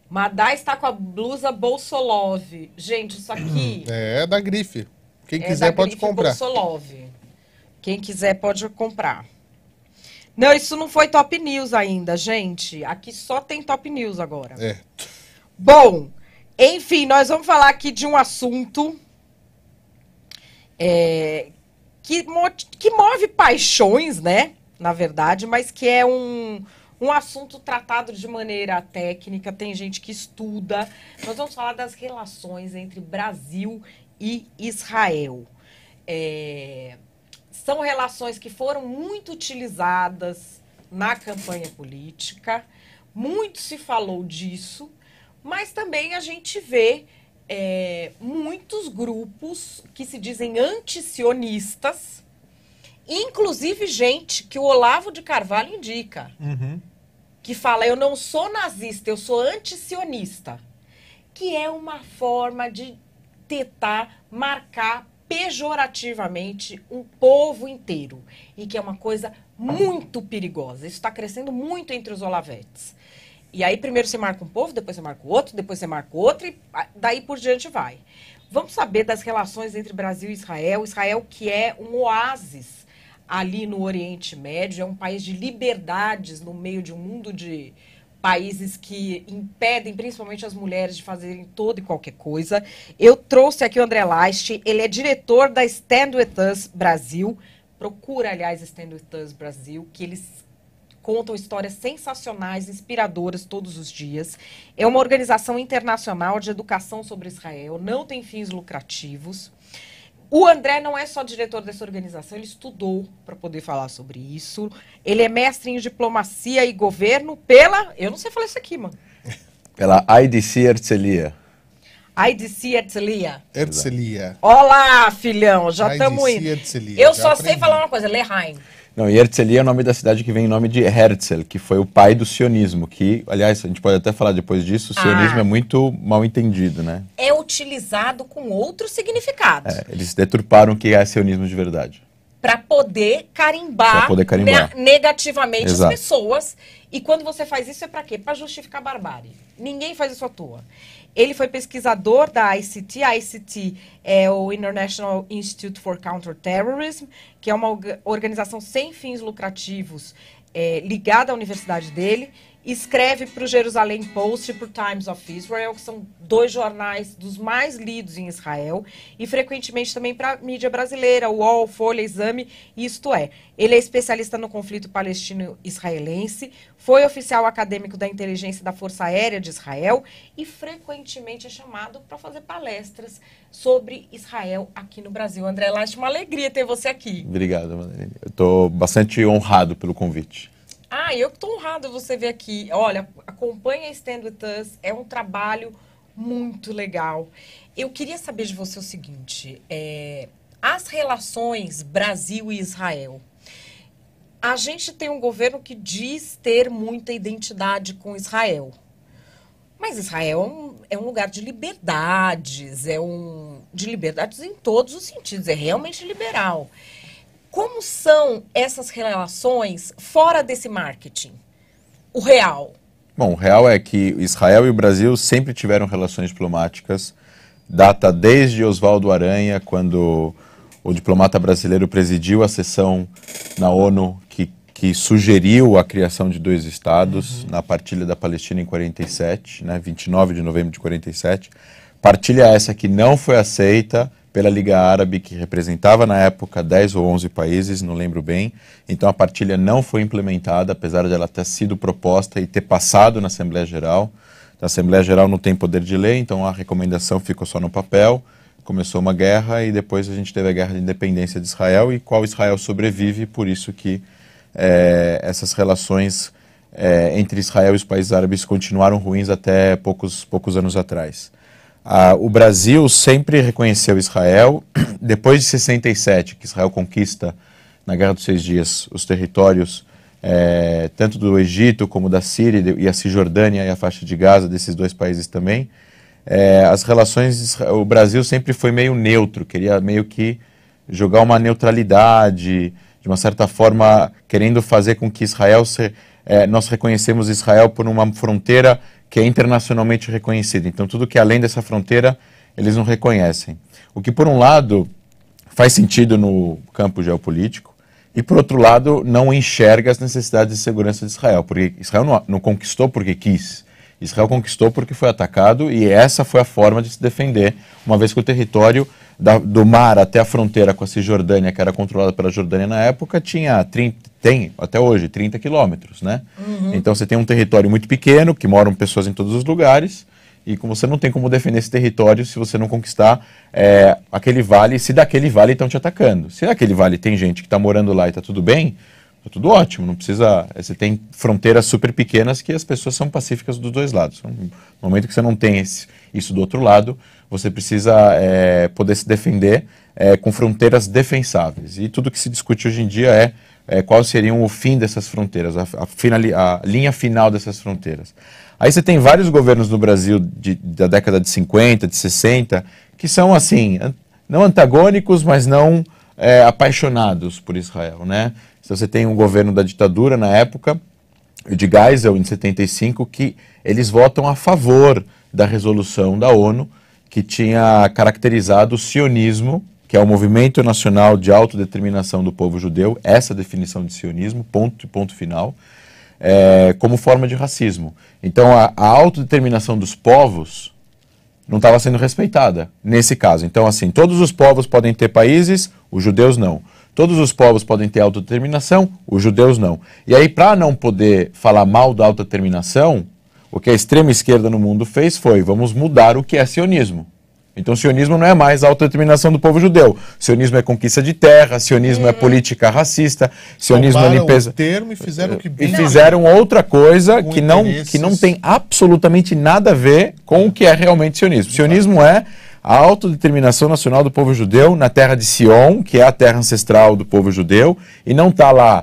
Madá está com a blusa Bolsolov. Gente, isso aqui. É, é da grife. Quem é quiser pode grife comprar. Bolsolov. Quem quiser pode comprar. Não, isso não foi top news ainda, gente. Aqui só tem top news agora. É. Bom, enfim, nós vamos falar aqui de um assunto é, que, mo que move paixões, né? Na verdade, mas que é um, um assunto tratado de maneira técnica, tem gente que estuda. Nós vamos falar das relações entre Brasil e Israel. É, são relações que foram muito utilizadas na campanha política, muito se falou disso, mas também a gente vê é, muitos grupos que se dizem anticionistas, inclusive gente que o Olavo de Carvalho indica, uhum. que fala: eu não sou nazista, eu sou anticionista, que é uma forma de tentar marcar pejorativamente um povo inteiro e que é uma coisa muito perigosa. Isso está crescendo muito entre os olavetes. E aí primeiro você marca um povo, depois você marca outro, depois você marca outro e daí por diante vai. Vamos saber das relações entre Brasil e Israel. Israel que é um oásis ali no Oriente Médio, é um país de liberdades no meio de um mundo de países que impedem principalmente as mulheres de fazerem toda e qualquer coisa. Eu trouxe aqui o André Leist, ele é diretor da Stand With Us Brasil. Procura, aliás, Stand With Us Brasil, que eles contam histórias sensacionais, inspiradoras todos os dias. É uma organização internacional de educação sobre Israel, não tem fins lucrativos. O André não é só diretor dessa organização, ele estudou para poder falar sobre isso. Ele é mestre em diplomacia e governo pela. Eu não sei falar isso aqui, mano. [laughs] Pela IDC Herzliya. IDC Herzliya. Herzliya. Olá, filhão, já estamos indo. Herzliya. Eu já só aprendi. sei falar uma coisa, Leheim. Não, e Herzliya é o nome da cidade que vem em nome de Herzl, que foi o pai do sionismo, que, aliás, a gente pode até falar depois disso, o sionismo ah, é muito mal entendido, né? É utilizado com outro significado. É, eles deturparam o que é sionismo de verdade. Para poder carimbar, pra poder carimbar. Ne negativamente Exato. as pessoas. E quando você faz isso é para quê? Para justificar a barbárie. Ninguém faz isso à toa. Ele foi pesquisador da ICT. A ICT é o International Institute for Counterterrorism, que é uma organização sem fins lucrativos é, ligada à universidade dele escreve para o Jerusalém Post e para o Times of Israel, que são dois jornais dos mais lidos em Israel, e frequentemente também para a mídia brasileira, UOL, Folha, Exame, isto é. Ele é especialista no conflito palestino-israelense, foi oficial acadêmico da inteligência da Força Aérea de Israel e frequentemente é chamado para fazer palestras sobre Israel aqui no Brasil. André Last, uma alegria ter você aqui. Obrigado, Eu estou bastante honrado pelo convite. Ah, eu tô honrado você ver aqui. Olha, acompanha Stand With Us, é um trabalho muito legal. Eu queria saber de você o seguinte, é, as relações Brasil e Israel. A gente tem um governo que diz ter muita identidade com Israel. Mas Israel é um, é um lugar de liberdades, é um de liberdades em todos os sentidos, é realmente liberal. Como são essas relações fora desse marketing? O real. Bom, o real é que Israel e o Brasil sempre tiveram relações diplomáticas, data desde Oswaldo Aranha, quando o diplomata brasileiro presidiu a sessão na ONU que, que sugeriu a criação de dois estados uhum. na partilha da Palestina em 47, né, 29 de novembro de 47. Partilha essa que não foi aceita pela Liga Árabe, que representava na época 10 ou 11 países, não lembro bem. Então a partilha não foi implementada, apesar de ela ter sido proposta e ter passado na Assembleia Geral. A Assembleia Geral não tem poder de lei, então a recomendação ficou só no papel. Começou uma guerra e depois a gente teve a guerra de independência de Israel e qual Israel sobrevive, por isso que é, essas relações é, entre Israel e os países árabes continuaram ruins até poucos, poucos anos atrás. Ah, o Brasil sempre reconheceu Israel, [clears throat] depois de 67, que Israel conquista na Guerra dos Seis Dias os territórios é, tanto do Egito como da Síria e a Cisjordânia e a faixa de Gaza, desses dois países também, é, as relações, o Brasil sempre foi meio neutro, queria meio que jogar uma neutralidade, de uma certa forma querendo fazer com que Israel, se, é, nós reconhecemos Israel por uma fronteira que é internacionalmente reconhecido. Então, tudo que é além dessa fronteira, eles não reconhecem. O que, por um lado, faz sentido no campo geopolítico, e, por outro lado, não enxerga as necessidades de segurança de Israel, porque Israel não, não conquistou porque quis. Israel conquistou porque foi atacado e essa foi a forma de se defender, uma vez que o território da, do mar até a fronteira com a Cisjordânia, que era controlada pela Jordânia na época, tinha 30, tem até hoje 30 quilômetros, né? Uhum. Então você tem um território muito pequeno, que moram pessoas em todos os lugares, e como você não tem como defender esse território se você não conquistar é, aquele vale, se daquele vale estão te atacando. Se daquele vale tem gente que está morando lá e está tudo bem, está tudo ótimo, não precisa. É, você tem fronteiras super pequenas que as pessoas são pacíficas dos dois lados. No momento que você não tem esse, isso do outro lado, você precisa é, poder se defender é, com fronteiras defensáveis. E tudo que se discute hoje em dia é, é eh, qual seria o fim dessas fronteiras, a, a, a, linha final dessas fronteiras. Aí você tem vários governos no Brasil de, da década de 50, de 60, que são assim, não antagônicos, mas não é, apaixonados por Israel, né? Então você tem um governo da ditadura na época, de Geisel, em 75, que eles votam a favor da resolução da ONU, que tinha caracterizado o sionismo, que é o movimento nacional de autodeterminação do povo judeu, essa definição de sionismo, ponto ponto final, é, como forma de racismo. Então a, a autodeterminação dos povos não estava sendo respeitada nesse caso. Então assim, todos os povos podem ter países, os judeus não. Todos os povos podem ter autodeterminação, os judeus não. E aí, para não poder falar mal da autodeterminação, o que a extrema esquerda no mundo fez foi: vamos mudar o que é sionismo. Então, sionismo não é mais a autodeterminação do povo judeu. Sionismo é conquista de terra, sionismo é, é. política racista, sionismo Tomaram é limpeza. O termo e fizeram que e fizeram outra coisa que não, que não tem absolutamente nada a ver com o que é realmente sionismo. Sionismo é a autodeterminação nacional do povo judeu na terra de Sion, que é a terra ancestral do povo judeu, e não está lá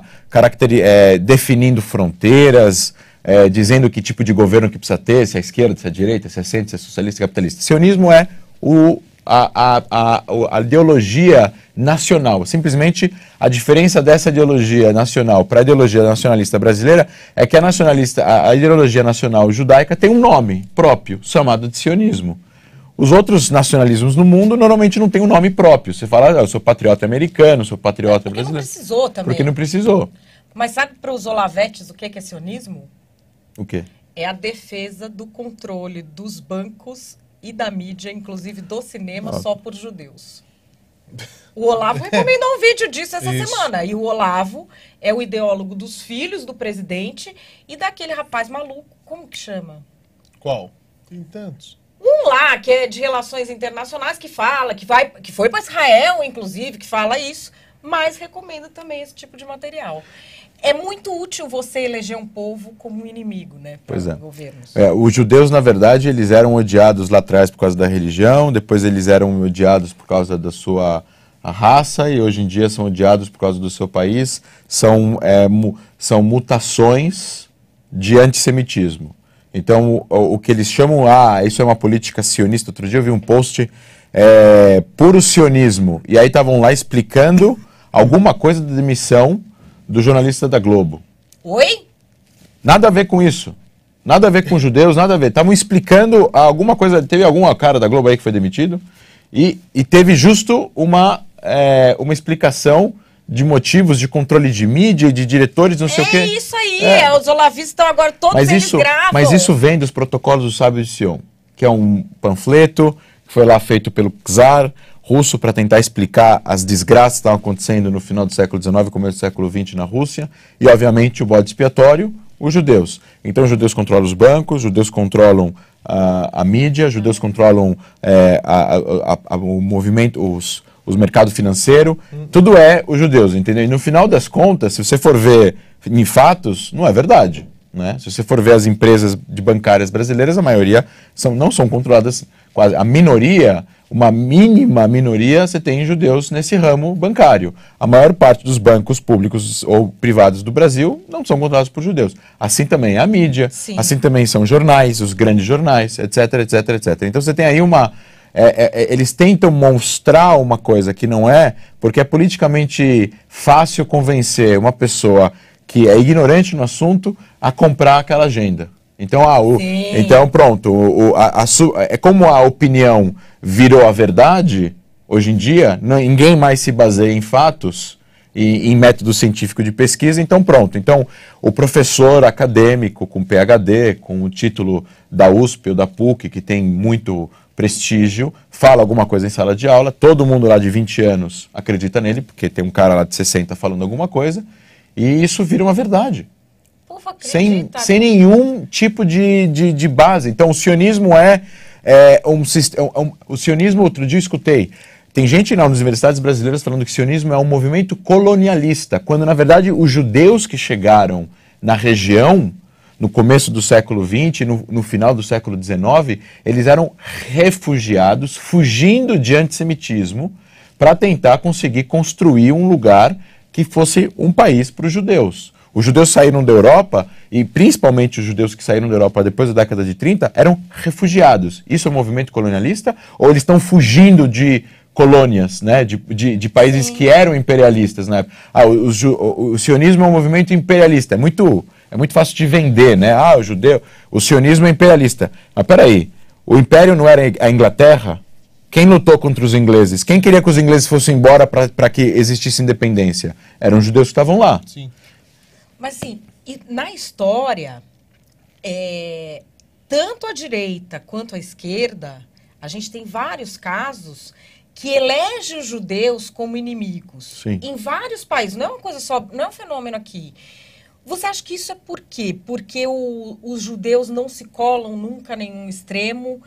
é, definindo fronteiras é, dizendo que tipo de governo que precisa ter, se é esquerda, se é direita, se é centro, se é socialista, capitalista. Sionismo é o, a, a, a, a ideologia nacional. Simplesmente a diferença dessa ideologia nacional para a ideologia nacionalista brasileira é que a nacionalista, a, a ideologia nacional judaica tem um nome próprio, chamado de sionismo. Os outros nacionalismos no mundo normalmente não têm um nome próprio. Você fala, ah, eu sou patriota americano, sou patriota brasileiro. Porque não precisou também. Porque não precisou. Mas sabe para os olavetes o que é sionismo? O quê? É a defesa do controle dos bancos e da mídia, inclusive do cinema, só por judeus. O Olavo recomendou um vídeo disso essa Isso. semana. E o Olavo é o ideólogo dos filhos do presidente e daquele rapaz maluco, como que chama? Qual? Tem tantos. Um lá, que é de relações internacionais, que fala, que, vai, que foi para Israel, inclusive, que fala isso, mas recomenda também esse tipo de material é muito útil você eleger um povo como inimigo, né? Pois é. é. Os judeus, na verdade, eles eram odiados lá atrás por causa da religião, depois eles eram odiados por causa da sua raça e hoje em dia são odiados por causa do seu país. São, é, mu são mutações de antissemitismo. Então, o, o, que eles chamam, ah, isso é uma política sionista. Outro dia eu vi um post, é, puro sionismo. E aí estavam lá explicando alguma coisa da demissão do jornalista da Globo. Oi? Nada a ver com isso. Nada a ver com judeus, nada a ver. Estavam explicando alguma coisa. Teve alguma cara da Globo aí que foi demitido e, e teve justo uma, é, uma explicação de motivos de controle de mídia, de diretores, não sei o é quê. É isso aí, é. é os olavistas estão agora todos mas isso, gravam. Mas isso vem dos protocolos do Sábio de Sion, que é um panfleto que foi lá feito pelo Czar, russo para tentar explicar as desgraças que estavam acontecendo no final do século XIX e começo do século XX na Rússia, e obviamente o bode expiatório, os judeus. Então, os judeus controlam os bancos, os judeus controlam a, a mídia, os judeus controlam é, a, a, o movimento, os, os mercados financeiros, hum. tudo é os judeus, entendeu? E no final das contas, se você for ver em fatos, não é verdade. Né? Se você for ver as empresas de bancárias brasileiras, a maioria são, não são controladas, quase a minoria, uma mínima minoria, você tem judeus nesse ramo bancário. A maior parte dos bancos públicos ou privados do Brasil não são controlados por judeus. Assim também é a mídia, Sim. assim também são jornais, os grandes jornais, etc, etc, etc. Então você tem aí uma. É, é, é eles tentam mostrar uma coisa que não é, porque é politicamente fácil convencer uma pessoa que é ignorante no assunto a comprar aquela agenda. Então, ah, o, então pronto, o, a, a, é como a opinião virou a verdade, hoje em dia, ninguém mais se baseia em fatos e em método científico de pesquisa, então pronto. Então, o professor acadêmico com PhD, com o título da USP ou da PUC, que tem muito prestígio, fala alguma coisa em sala de aula, todo mundo lá de 20 anos acredita nele, porque tem um cara lá de 60 falando alguma coisa, e isso vira uma verdade. sem, sem nenhum tipo de, de, de, base. Então, o sionismo é, é um, é um, é um, O sionismo, outro dia eu escutei. Tem gente nas universidades brasileiras falando que sionismo é um movimento colonialista, quando na verdade os judeus que chegaram na região no começo do século XX, no, no final do século XIX, eles eram refugiados, fugindo de antissemitismo, para tentar conseguir construir um lugar que fosse um país para os judeus. Os judeus saíram da Europa, e principalmente os judeus que saíram da Europa depois da década de 30, eram refugiados. Isso é um movimento colonialista? Ou eles estão fugindo de colônias, né? de, de, de países Sim. que eram imperialistas né? Ah, o, o, o, sionismo é um movimento imperialista, é muito, é muito fácil de vender, né? Ah, o judeu, o sionismo é imperialista. Mas peraí, o império não era a Inglaterra? Quem lutou contra os ingleses? Quem queria que os ingleses fossem embora para que existisse independência? Eram os judeus que estavam lá. Sim. Mas sim, na história, é, tanto a direita quanto a esquerda, a gente tem vários casos que elege os judeus como inimigos. Sim. Em vários países, não é uma coisa só, não é um fenômeno aqui. Você acha que isso é por quê? Porque o, os judeus não se colam nunca a nenhum extremo,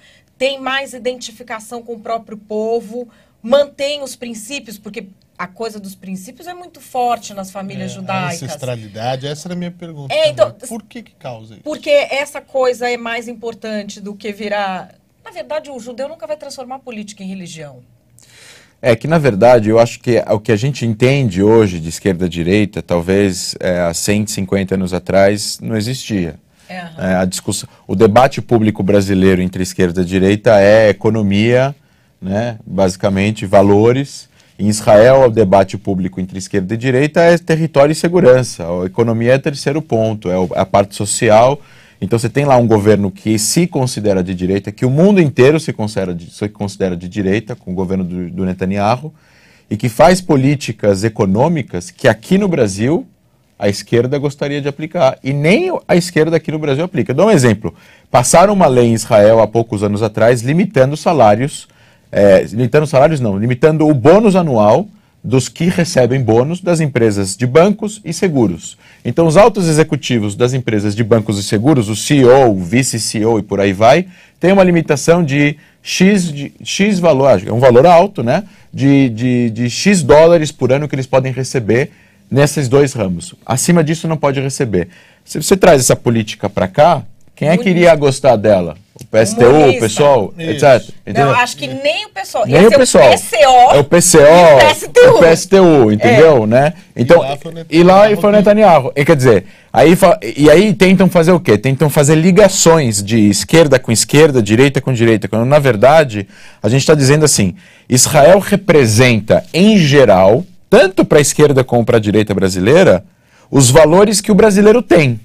tem mais identificação com o próprio povo, mantém os princípios, porque a coisa dos princípios é muito forte nas famílias é, judaicas. A ancestralidade, essa era a minha pergunta. É, então, Por que, que causa isso? Porque essa coisa é mais importante do que virar. Na verdade, o judeu nunca vai transformar política em religião. É que, na verdade, eu acho que o que a gente entende hoje de esquerda-direita, talvez é, há 150 anos atrás, não existia. É, a discussão, o debate público brasileiro entre esquerda e direita é economia, né, basicamente valores. Em Israel, o debate público entre esquerda e direita é território e segurança. A economia é terceiro ponto, é, é a parte social. Então você tem lá um governo que se considera de direita, que o mundo inteiro se considera de, se considera de direita, com o governo do, do Netanyahu, e que faz políticas econômicas que aqui no Brasil a esquerda gostaria de aplicar. E nem a esquerda aqui no Brasil aplica. dou um exemplo. Passaram uma lei em Israel há poucos anos atrás limitando salários, é, limitando salários não, limitando o bônus anual dos que recebem bônus das empresas de bancos e seguros. Então, os altos executivos das empresas de bancos e seguros, o CEO, o vice-CEO e por aí vai, tem uma limitação de X, de, X valor, é um valor alto, né? De, de, de X dólares por ano que eles podem receber nesses dois ramos. Acima disso não pode receber. Se você traz essa política para cá, quem é que iria gostar dela? O PSTU, o pessoal, Isso. etc. Entendeu? Não, acho que nem o pessoal. Nem o pessoal. O PCO. É o PCO. E o PSTU. O PSTU, entendeu? É. Né? Então, e lá e foi o Netanyahu. E quer dizer, aí, e aí tentam fazer o quê? Tentam fazer ligações de esquerda com esquerda, direita com direita, quando na verdade a gente está dizendo assim: Israel representa, em geral, tanto para a esquerda como para a direita brasileira, os valores que o brasileiro tem.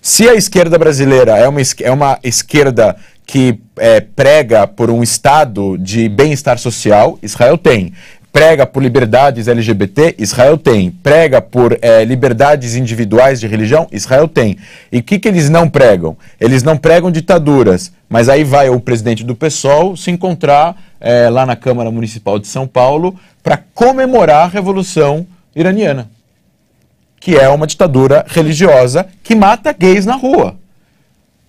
Se a esquerda brasileira é uma, é uma esquerda que é, prega por um Estado de bem-estar social, Israel tem prega por liberdades LGBT, Israel tem. Prega por é, liberdades individuais de religião, Israel tem. E o que, que eles não pregam? Eles não pregam ditaduras. Mas aí vai o presidente do PSOL se encontrar é, lá na Câmara Municipal de São Paulo para comemorar a Revolução Iraniana, que é uma ditadura religiosa que mata gays na rua.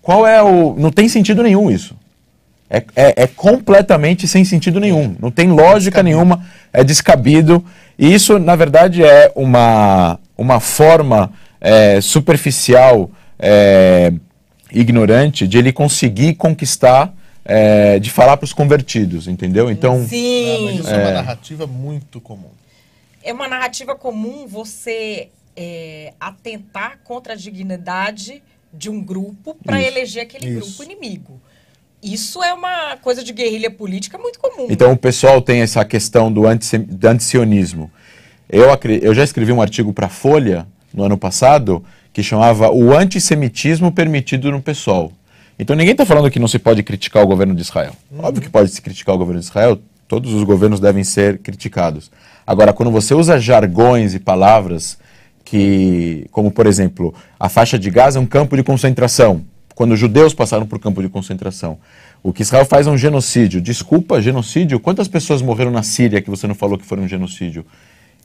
Qual é o. Não tem sentido nenhum isso. É, é, é, completamente sem sentido nenhum, não tem lógica descabido. nenhuma, é descabido. E isso, na verdade, é uma, uma forma é, superficial, é, ignorante, de ele conseguir conquistar, é, de falar para os convertidos, entendeu? Então, Sim. Ah, isso é uma é. narrativa muito comum. É uma narrativa comum você atentar contra a dignidade de um grupo para eleger aquele isso. grupo inimigo isso é uma coisa de guerrilha política muito comum. Então o pessoal tem essa questão do, anti, antisionismo. Eu, eu já escrevi um artigo para a Folha no ano passado que chamava O Antissemitismo Permitido no Pessoal. Então ninguém está falando que não se pode criticar o governo de Israel. Uhum. Óbvio que pode se criticar o governo de Israel, todos os governos devem ser criticados. Agora, quando você usa jargões e palavras que, como por exemplo, a faixa de Gaza é um campo de concentração quando os judeus passaram por campo de concentração. O que Israel faz é um genocídio. Desculpa, genocídio? Quantas pessoas morreram na Síria que você não falou que foram um genocídio?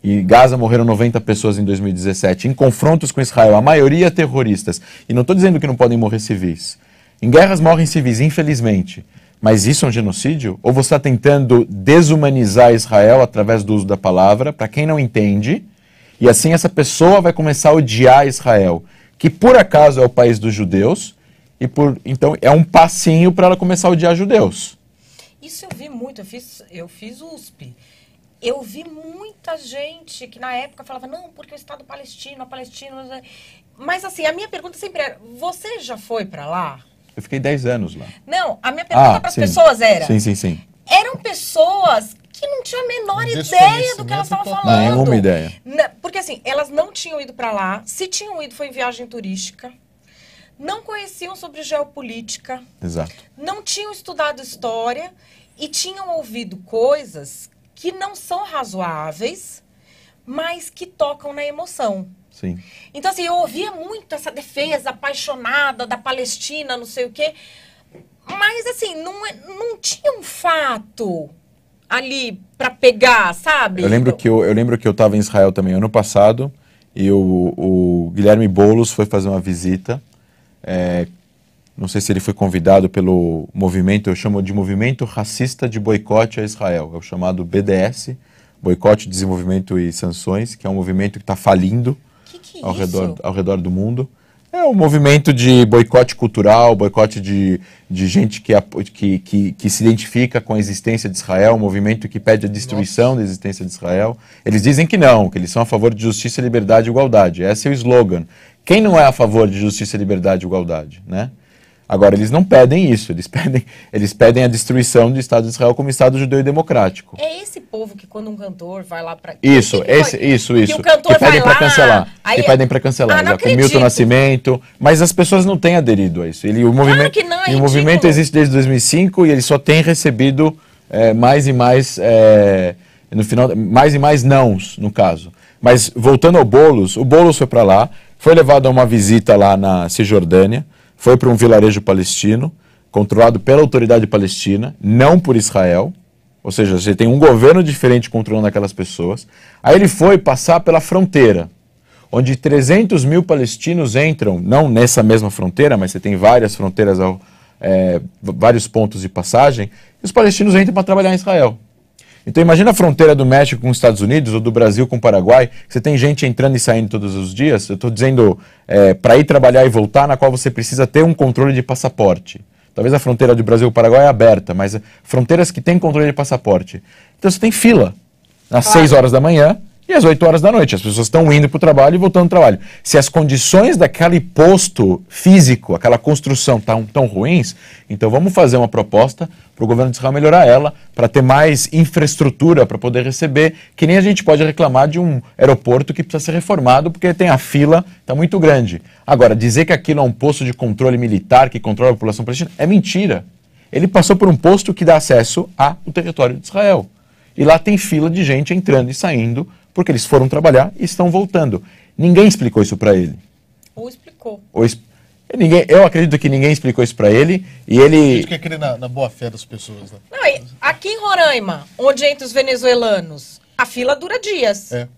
E Gaza morreram 90 pessoas em 2017, em confrontos com Israel, a maioria é terroristas. E não estou dizendo que não podem morrer civis. Em guerras morrem civis, infelizmente. Mas isso é um genocídio? Ou você está tentando desumanizar Israel através do uso da palavra, para quem não entende, e assim essa pessoa vai começar a odiar Israel, que por acaso é o país dos judeus, e por, então é um passinho para ela começar a odiar judeus. Isso eu vi muito, eu fiz, eu fiz USP. Eu vi muita gente que na época falava, não, porque o Estado palestino, a Palestina. Né? Mas assim, a minha pergunta sempre era: você já foi para lá? Eu fiquei 10 anos lá. Não, a minha pergunta ah, para as pessoas era. Sim, sim, sim. Eram pessoas que não tinham a menor ideia é do que elas estavam falando. Nenhuma ideia. Porque assim, elas não tinham ido para lá. Se tinham ido, foi em viagem turística não conheciam sobre geopolítica, Exato. não tinham estudado história e tinham ouvido coisas que não são razoáveis, mas que tocam na emoção. Sim. Então, assim, eu ouvia muito essa defesa apaixonada da Palestina, não sei o quê, mas, assim, não, é, não tinha um fato ali para pegar, sabe? Eu lembro que eu, eu lembro que eu estava em Israel também ano passado e o, o Guilherme Boulos foi fazer uma visita é, não sei se ele foi convidado pelo movimento, eu chamo de Movimento Racista de Boicote a Israel, é o chamado BDS, Boicote, Desenvolvimento e Sanções, que é um movimento que está falindo que que é ao, redor, ao redor do mundo. É um movimento de boicote cultural, boicote de, de gente que, que, que, que, se identifica com a existência de Israel, um movimento que pede a destruição Nossa. da existência de Israel. Eles dizem que não, que eles são a favor de justiça, liberdade e igualdade. Esse é o slogan quem não é a favor de justiça, liberdade e igualdade, né? Agora, eles não pedem isso, eles [laughs] pedem, eles pedem a destruição do Estado de Israel como Estado judeu e democrático. É esse povo que quando um cantor vai lá para... Isso, que, esse, isso, isso. Que, o cantor que pedem para cancelar, aí... que pedem para cancelar. Ah, não Milton Nascimento, mas as pessoas não têm aderido a isso. Ele, o movimento, claro que não, é e o movimento existe desde 2005 e ele só tem recebido é, mais e mais, é, no final, mais e mais nãos, no caso. Mas voltando ao Boulos, o Boulos foi para lá, foi levado a uma visita lá na Cisjordânia, foi para um vilarejo palestino, controlado pela autoridade palestina, não por Israel. Ou seja, você tem um governo diferente controlando aquelas pessoas. Aí ele foi passar pela fronteira, onde 300 mil palestinos entram, não nessa mesma fronteira, mas você tem várias fronteiras, ao, é, vários pontos de passagem, e os palestinos entram para trabalhar em Israel. Então imagina a fronteira do México com os Estados Unidos ou do Brasil com o Paraguai, você tem gente entrando e saindo todos os dias. Eu estou dizendo é, para ir trabalhar e voltar, na qual você precisa ter um controle de passaporte. Talvez a fronteira do Brasil com o Paraguai é aberta, mas fronteiras que têm controle de passaporte. Então você tem fila. Às 6 horas da manhã, e às 8 horas da noite. As pessoas estão indo para o trabalho e voltando do trabalho. Se as condições daquele posto físico, aquela construção, estão tão ruins, então vamos fazer uma proposta para o governo de Israel melhorar ela, para ter mais infraestrutura para poder receber, que nem a gente pode reclamar de um aeroporto que precisa ser reformado porque tem a fila, está muito grande. Agora, dizer que aquilo é um posto de controle militar que controla a população palestina é mentira. Ele passou por um posto que dá acesso ao território de Israel. E lá tem fila de gente entrando e saindo porque eles foram trabalhar e estão voltando. Ninguém explicou isso para ele. Ou explicou. Ou es... Ninguém, eu acredito que ninguém explicou isso para ele e ele. Acho que é crer na, na, boa fé das pessoas. Né? Não, aqui em Roraima, onde entra os venezuelanos, a fila dura dias. É.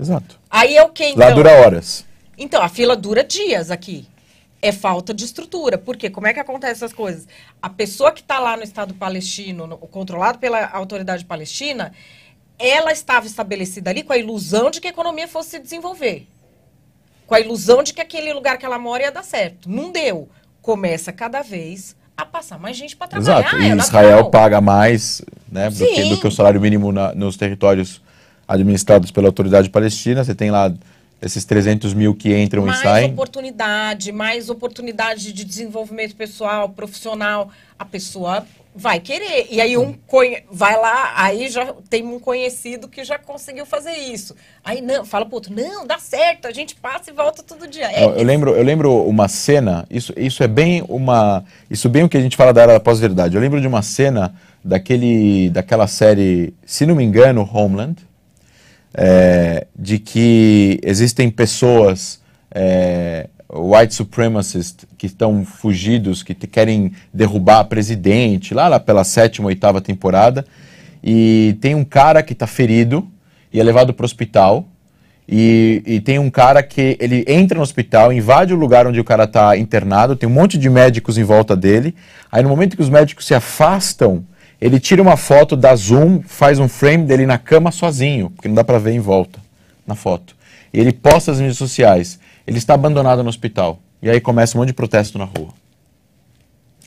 Exato. Aí é o que então? Lá dura horas. Então, a fila dura dias aqui. É falta de estrutura. porque Como é que acontecem essas coisas? A pessoa que está lá no Estado palestino, no, controlado pela autoridade palestina, ela estava estabelecida ali com a ilusão de que a economia fosse se desenvolver. Com a ilusão de que aquele lugar que ela mora ia dar certo. Não deu. Começa cada vez a passar mais gente para trabalhar. Exato. Ah, e é Israel natural. paga mais né, do que, do, que, o salário mínimo na, nos territórios administrados pela autoridade palestina. Você tem lá esses 300 mil que entram mais e saem. Mais oportunidade, mais oportunidade de desenvolvimento pessoal, profissional. A pessoa vai querer. E aí um conhe... vai lá, aí já tem um conhecido que já conseguiu fazer isso. Aí não, fala pro outro, não, dá certo, a gente passa e volta todo dia. É eu, lembro, eu lembro uma cena, isso, isso é bem uma. Isso bem o que a gente fala da era da pós-verdade. Eu lembro de uma cena daquele, daquela série, se não me engano, Homeland é, de que existem pessoas é, white supremacists que estão fugidos, que querem derrubar presidente, lá, lá pela sétima, oitava temporada, e tem um cara que está ferido e é levado para o hospital, e, e, tem um cara que ele entra no hospital, invade o lugar onde o cara está internado, tem um monte de médicos em volta dele. Aí, no momento que os médicos se afastam ele tira uma foto, dá zoom, faz um frame dele na cama sozinho, porque não dá para ver em volta na foto. E ele posta as mídias sociais. Ele está abandonado no hospital. E aí começa um monte de protesto na rua.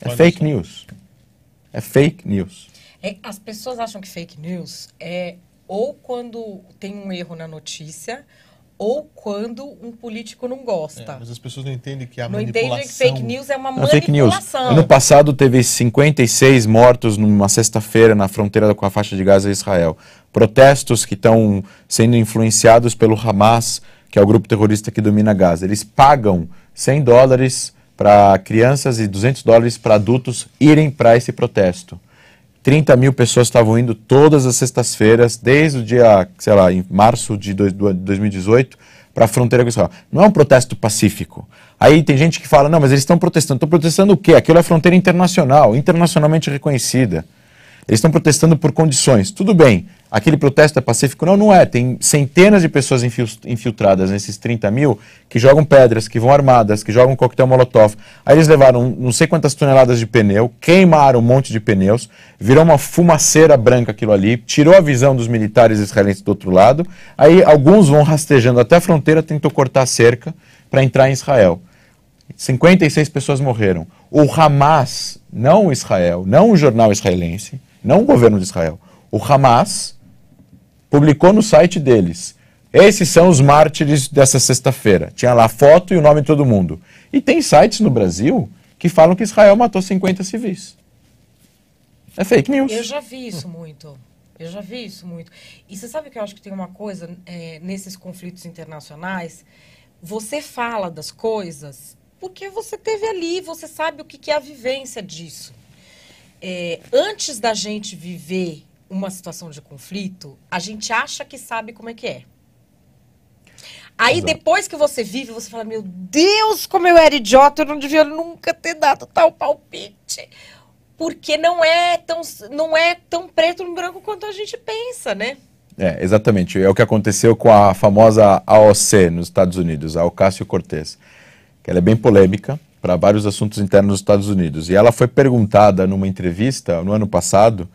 É Olha fake só. news. É fake news. É, as pessoas acham que fake news é ou quando tem um erro na notícia, ou quando um político não gosta. É, mas as pessoas não entendem que a não manipulação... Não entendem que fake news é uma é manipulação. Ano passado teve 56 mortos numa sexta-feira na fronteira com a faixa de Gaza e Israel. Protestos que estão sendo influenciados pelo Hamas, que é o grupo terrorista que domina Gaza. Eles pagam 100 dólares para crianças e 200 dólares para adultos irem para esse protesto. 30 mil pessoas estavam indo todas as sextas-feiras, desde o dia, sei lá, em março de 2018, para a fronteira com Israel. Não é um protesto pacífico. Aí tem gente que fala, não, mas eles estão protestando. Estão protestando o quê? Aquilo é fronteira internacional, internacionalmente reconhecida. Eles estão protestando por condições. Tudo bem, aquele protesto é pacífico? Não, não é. Tem centenas de pessoas infiltradas nesses 30 mil que jogam pedras, que vão armadas, que jogam coquetel molotov. Aí eles levaram não sei quantas toneladas de pneu, queimaram um monte de pneus, virou uma fumaceira branca aquilo ali, tirou a visão dos militares israelenses do outro lado. Aí alguns vão rastejando até a fronteira, tentou cortar a cerca para entrar em Israel. 56 pessoas morreram. O Hamas, não Israel, não o jornal israelense, não o governo de Israel, o Hamas publicou no site deles. Esses são os mártires dessa sexta-feira. Tinha lá a foto e o nome de todo mundo. E tem sites no Brasil que falam que Israel matou 50 civis. É fake news. Eu já vi isso muito. Eu já vi isso muito. E você sabe que eu acho que tem uma coisa é, nesses conflitos internacionais? Você fala das coisas porque você teve ali, você sabe o que é a vivência disso é, antes da gente viver uma situação de conflito, a gente acha que sabe como é que é. Aí Exato. depois que você vive, você fala: Meu Deus, como eu era idiota, eu não devia nunca ter dado tal palpite. Porque não é tão, não é tão preto no branco quanto a gente pensa, né? É, exatamente. É o que aconteceu com a famosa AOC nos Estados Unidos, a Ocasio Cortez. Que ela é bem polêmica para vários assuntos internos dos Estados Unidos. E ela foi perguntada numa entrevista no ano passado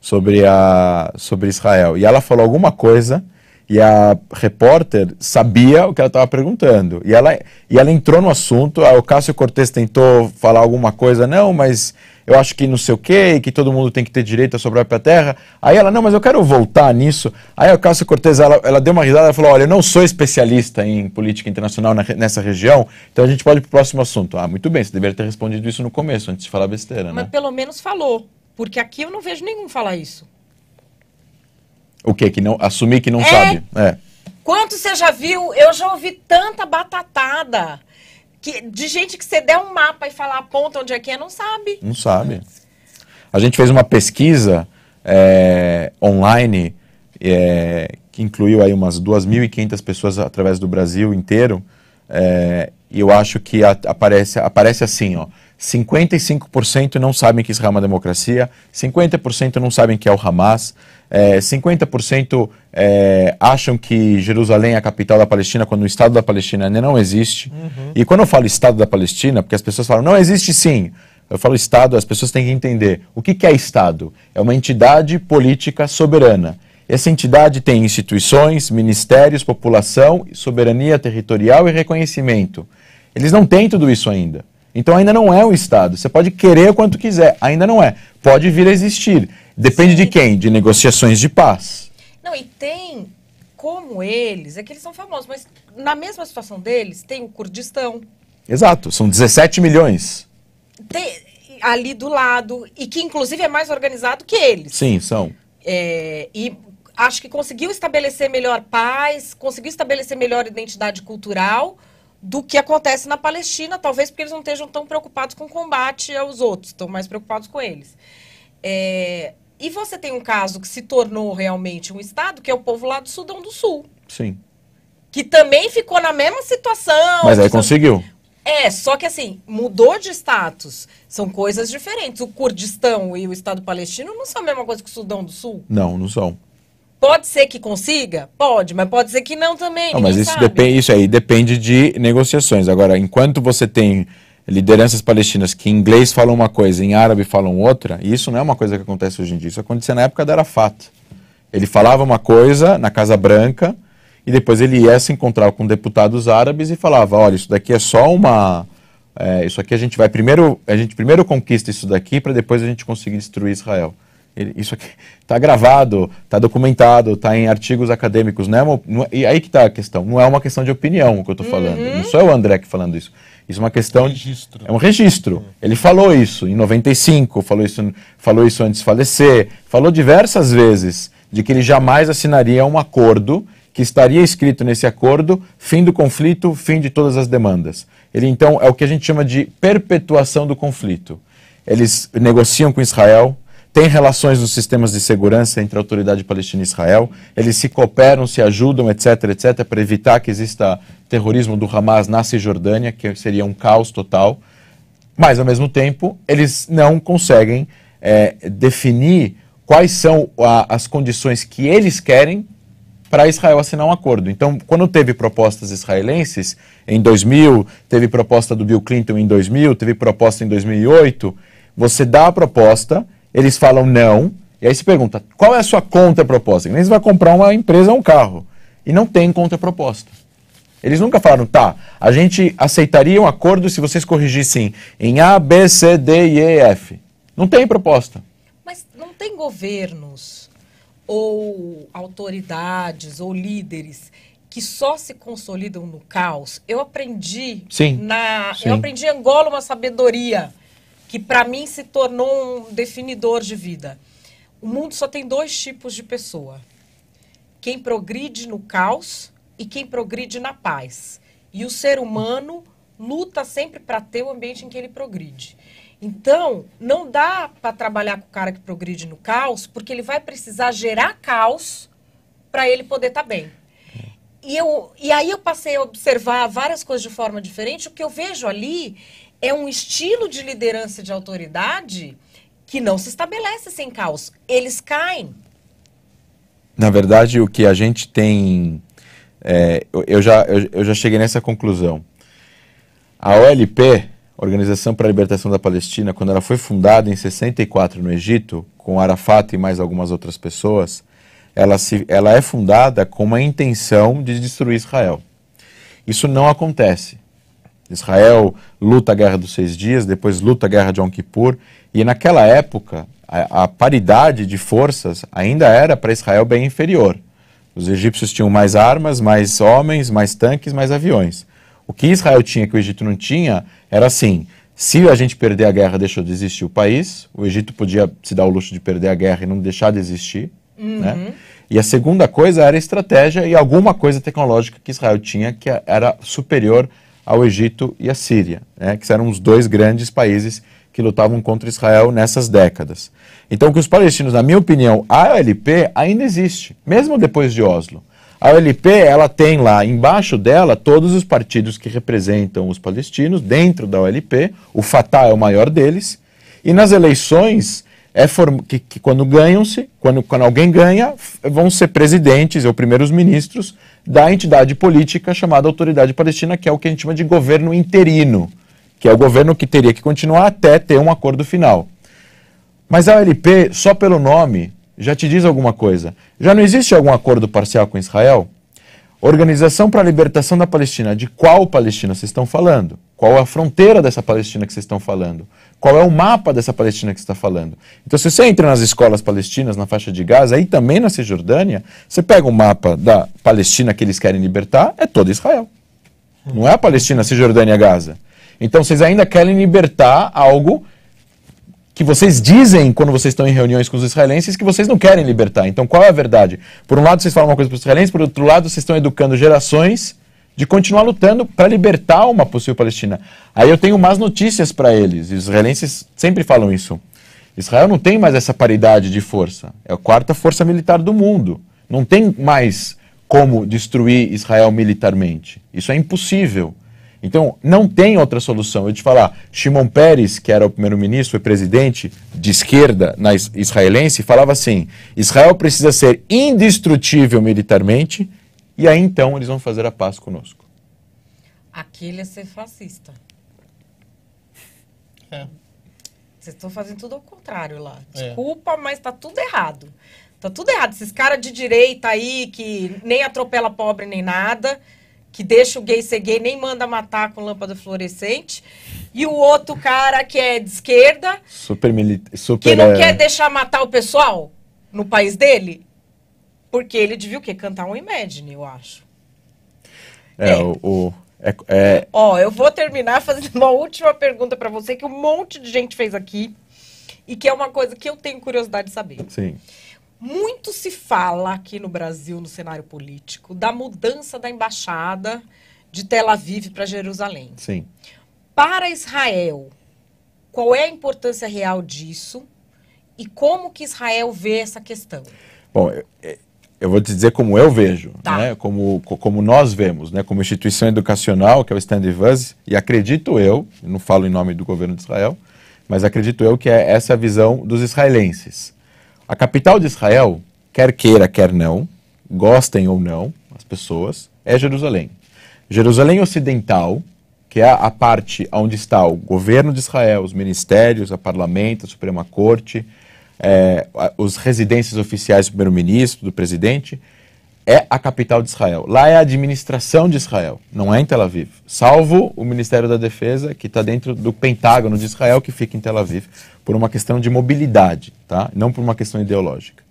sobre, a, sobre Israel. E ela falou alguma coisa e a repórter sabia o que ela estava perguntando. E ela, e ela entrou no assunto. O Cássio Cortez tentou falar alguma coisa, não, mas eu acho que não sei o quê, que todo mundo tem que ter direito à sua própria terra. Aí ela, não, mas eu quero voltar nisso. Aí a Cássio Cortez, ela, ela deu uma risada e falou, olha, eu não sou especialista em política internacional na, nessa região, então a gente pode ir para o próximo assunto. Ah, muito bem, você deveria ter respondido isso no começo, antes de falar besteira, né? Mas pelo menos falou, porque aqui eu não vejo nenhum falar isso. O quê? Que não, assumir que não é... sabe. É. Quanto você já viu? Eu já ouvi tanta batatada. Que, de gente que você der um mapa e falar aponta onde é que é, não sabe. Não sabe. A gente fez uma pesquisa é, online é, que incluiu aí umas 2.500 pessoas através do Brasil inteiro. É, e eu acho que a, aparece, aparece assim, ó. 55% não sabem que Israel é uma democracia, 50% não sabem que é o Hamas, é, 50% é, acham que Jerusalém é a capital da Palestina, quando o Estado da Palestina não existe. Uhum. E quando eu falo Estado da Palestina, porque as pessoas falam, não existe sim. Eu falo Estado, as pessoas têm que entender. O que, que é Estado? É uma entidade política soberana. Essa entidade tem instituições, ministérios, população, soberania territorial e reconhecimento. Eles não têm tudo isso ainda. Então ainda não é um Estado. Você pode querer o quanto quiser, ainda não é. Pode vir a existir. Depende Sim. de quem? De negociações de paz. Não, e tem como eles, é que eles são famosos, mas na mesma situação deles, tem o Kurdistão. Exato, são 17 milhões. Tem, ali do lado, e que inclusive é mais organizado que eles. Sim, são. É, e acho que conseguiu estabelecer melhor paz, conseguiu estabelecer melhor identidade cultural do que acontece na Palestina, talvez porque eles não estejam tão preocupados com o combate aos outros, estão mais preocupados com eles. É, e você tem um caso que se tornou realmente um estado, que é o povo lá do Sudão do Sul. Sim. Que também ficou na mesma situação. Mas aí conseguiu. É, só que assim, mudou de status. São coisas diferentes. O Kurdistão e o Estado palestino não são a mesma coisa que o Sudão do Sul. Não, não são. Pode ser que consiga? Pode, mas pode ser que não também. Ah, não, mas isso, depende, isso aí depende de negociações. Agora, enquanto você tem lideranças palestinas que em inglês falam uma coisa, em árabe falam outra, e isso não é uma coisa que acontece hoje em dia, isso acontecia na época da Arafat. Ele falava uma coisa na Casa Branca e depois ele ia se encontrar com deputados árabes e falava: olha, isso daqui é só uma. É, isso aqui a gente vai primeiro. A gente primeiro conquista isso daqui para depois a gente conseguir destruir Israel. Ele, isso aqui está [laughs] gravado, está documentado, está em artigos acadêmicos. Não é uma, não, é, e aí que está a questão. Não é uma questão de opinião o que eu estou falando. Uhum. Não sou eu, André, que falando isso. Isso é uma questão. Registro. É um registro. Ele falou isso em 95, falou isso, falou isso antes de falecer, falou diversas vezes de que ele jamais assinaria um acordo que estaria escrito nesse acordo fim do conflito, fim de todas as demandas. Ele então é o que a gente chama de perpetuação do conflito. Eles negociam com Israel, tem relações nos sistemas de segurança entre a autoridade palestina e Israel, eles se cooperam, se ajudam, etc, etc, para evitar que exista terrorismo do Hamas na Cisjordânia, que seria um caos total. Mas, ao mesmo tempo, eles não conseguem é, definir quais são a, as condições que eles querem para Israel assinar um acordo. Então, quando teve propostas israelenses em 2000, teve proposta do Bill Clinton em 2000, teve proposta em 2008, você dá a proposta eles falam não, e aí se pergunta, qual é a sua contraproposta? Eles vão comprar uma empresa ou um carro, e não tem contraproposta. Eles nunca falaram, tá, a gente aceitaria um acordo se vocês corrigissem em A, B, C, D e E, F. Não tem proposta. Mas não tem governos ou autoridades ou líderes que só se consolidam no caos. Eu aprendi sim, na, sim. eu aprendi em Angola uma sabedoria que para mim se tornou um definidor de vida. O mundo só tem dois tipos de pessoa: quem progride no caos e quem progride na paz. E o ser humano luta sempre para ter o ambiente em que ele progride. Então, não dá para trabalhar com o cara que progride no caos, porque ele vai precisar gerar caos para ele poder estar tá bem. E, eu, e aí eu passei a observar várias coisas de forma diferente. O que eu vejo ali é um estilo de liderança de autoridade que não se estabelece sem caos. Eles caem. Na verdade, o que a gente tem. É, eu, já, eu, eu já cheguei nessa conclusão. A OLP, Organização para a Libertação da Palestina, quando ela foi fundada em 64 no Egito, com Arafat e mais algumas outras pessoas, ela, se, ela é fundada com uma intenção de destruir Israel. Isso não acontece. Israel luta a Guerra dos Seis Dias, depois luta a Guerra de Yom Kippur, e naquela época a, a paridade de forças ainda era para Israel bem inferior. Os egípcios tinham mais armas, mais homens, mais tanques, mais aviões. O que Israel tinha que o Egito não tinha era assim: se a gente perder a guerra, deixou de existir o país. O Egito podia se dar o luxo de perder a guerra e não deixar de existir. Né? Uhum. Né? E a segunda coisa era a estratégia e alguma coisa tecnológica que Israel tinha que era superior ao Egito e à Síria, né, que eram os dois grandes países que lutavam contra Israel nessas décadas. Então, que os palestinos, na minha opinião, a OLP ainda existe, mesmo depois de Oslo. A OLP ela tem lá embaixo dela todos os partidos que representam os palestinos dentro da OLP. O Fatah é o maior deles. E nas eleições é que, que quando ganham-se, quando, quando alguém ganha, vão ser presidentes é ou primeiros ministros da entidade política chamada Autoridade Palestina, que é o que a gente chama de governo interino, que é o governo que teria que continuar até ter um acordo final. Mas a OLP, só pelo nome, já te diz alguma coisa. Já não existe algum acordo parcial com Israel? Organização para a Libertação da Palestina. De qual Palestina vocês estão falando? Qual é a fronteira dessa Palestina que vocês estão falando? Qual é o mapa dessa Palestina que você está falando? Então, se você entra nas escolas palestinas, na faixa de Gaza e também na Cisjordânia, você pega o um mapa da Palestina que eles querem libertar, é toda Israel. Não é a Palestina, Cisjordânia, Gaza. Então, vocês ainda querem libertar algo que vocês dizem quando vocês estão em reuniões com os israelenses que vocês não querem libertar. Então, qual é a verdade? Por um lado, vocês falam uma coisa para os israelenses, por outro lado, vocês estão educando gerações de continuar lutando para libertar uma possível Palestina. Aí eu tenho más notícias para eles. Os israelenses sempre falam isso. Israel não tem mais essa paridade de força. É a quarta força militar do mundo. Não tem mais como destruir Israel militarmente. Isso é impossível. Então, não tem outra solução. Eu te falar, Shimon Peres, que era o primeiro-ministro, e presidente de esquerda na israelense, falava assim: Israel precisa ser indestrutível militarmente, e aí então eles vão fazer a paz conosco. Aquilo é ser fascista. É. Vocês estão fazendo tudo ao contrário lá. É. Desculpa, é. mas está tudo errado. Está tudo errado. Esses caras de direita aí que nem atropela pobre nem nada que deixa o gay ser gay, nem manda matar com lâmpada fluorescente. E o outro cara que é de esquerda. Super militar. Que não é. quer deixar matar o pessoal no país dele. Porque ele devia o quê? Cantar um Imagine, eu acho. É, é. o... o... É, é... Ó, eu vou terminar fazendo [laughs] uma última pergunta para você que um monte de gente fez aqui e que é uma coisa que eu tenho curiosidade de saber. Sim. Muito se fala aqui no Brasil, no cenário político, da mudança da embaixada de Tel Aviv para Jerusalém. Sim. Para Israel, qual é a importância real disso e como que Israel vê essa questão? Bom, eu, é, é, eu vou te dizer como eu vejo, tá. né? como, como nós vemos, né? como instituição educacional, que é o Stand Vaz, e acredito eu, não falo em nome do governo de Israel, mas acredito eu que é essa a visão dos israelenses. A capital de Israel, quer queira, quer não, gostem ou não as pessoas, é Jerusalém. Jerusalém Ocidental, que é a parte onde está o governo de Israel, os ministérios, o parlamento, a Suprema Corte, é, os residências oficiais do primeiro-ministro, do presidente, é a capital de Israel. Lá é a administração de Israel, não é em Tel Aviv. Salvo o Ministério da Defesa, que está dentro do Pentágono de Israel, que fica em Tel Aviv, por uma questão de mobilidade, tá? não por uma questão ideológica.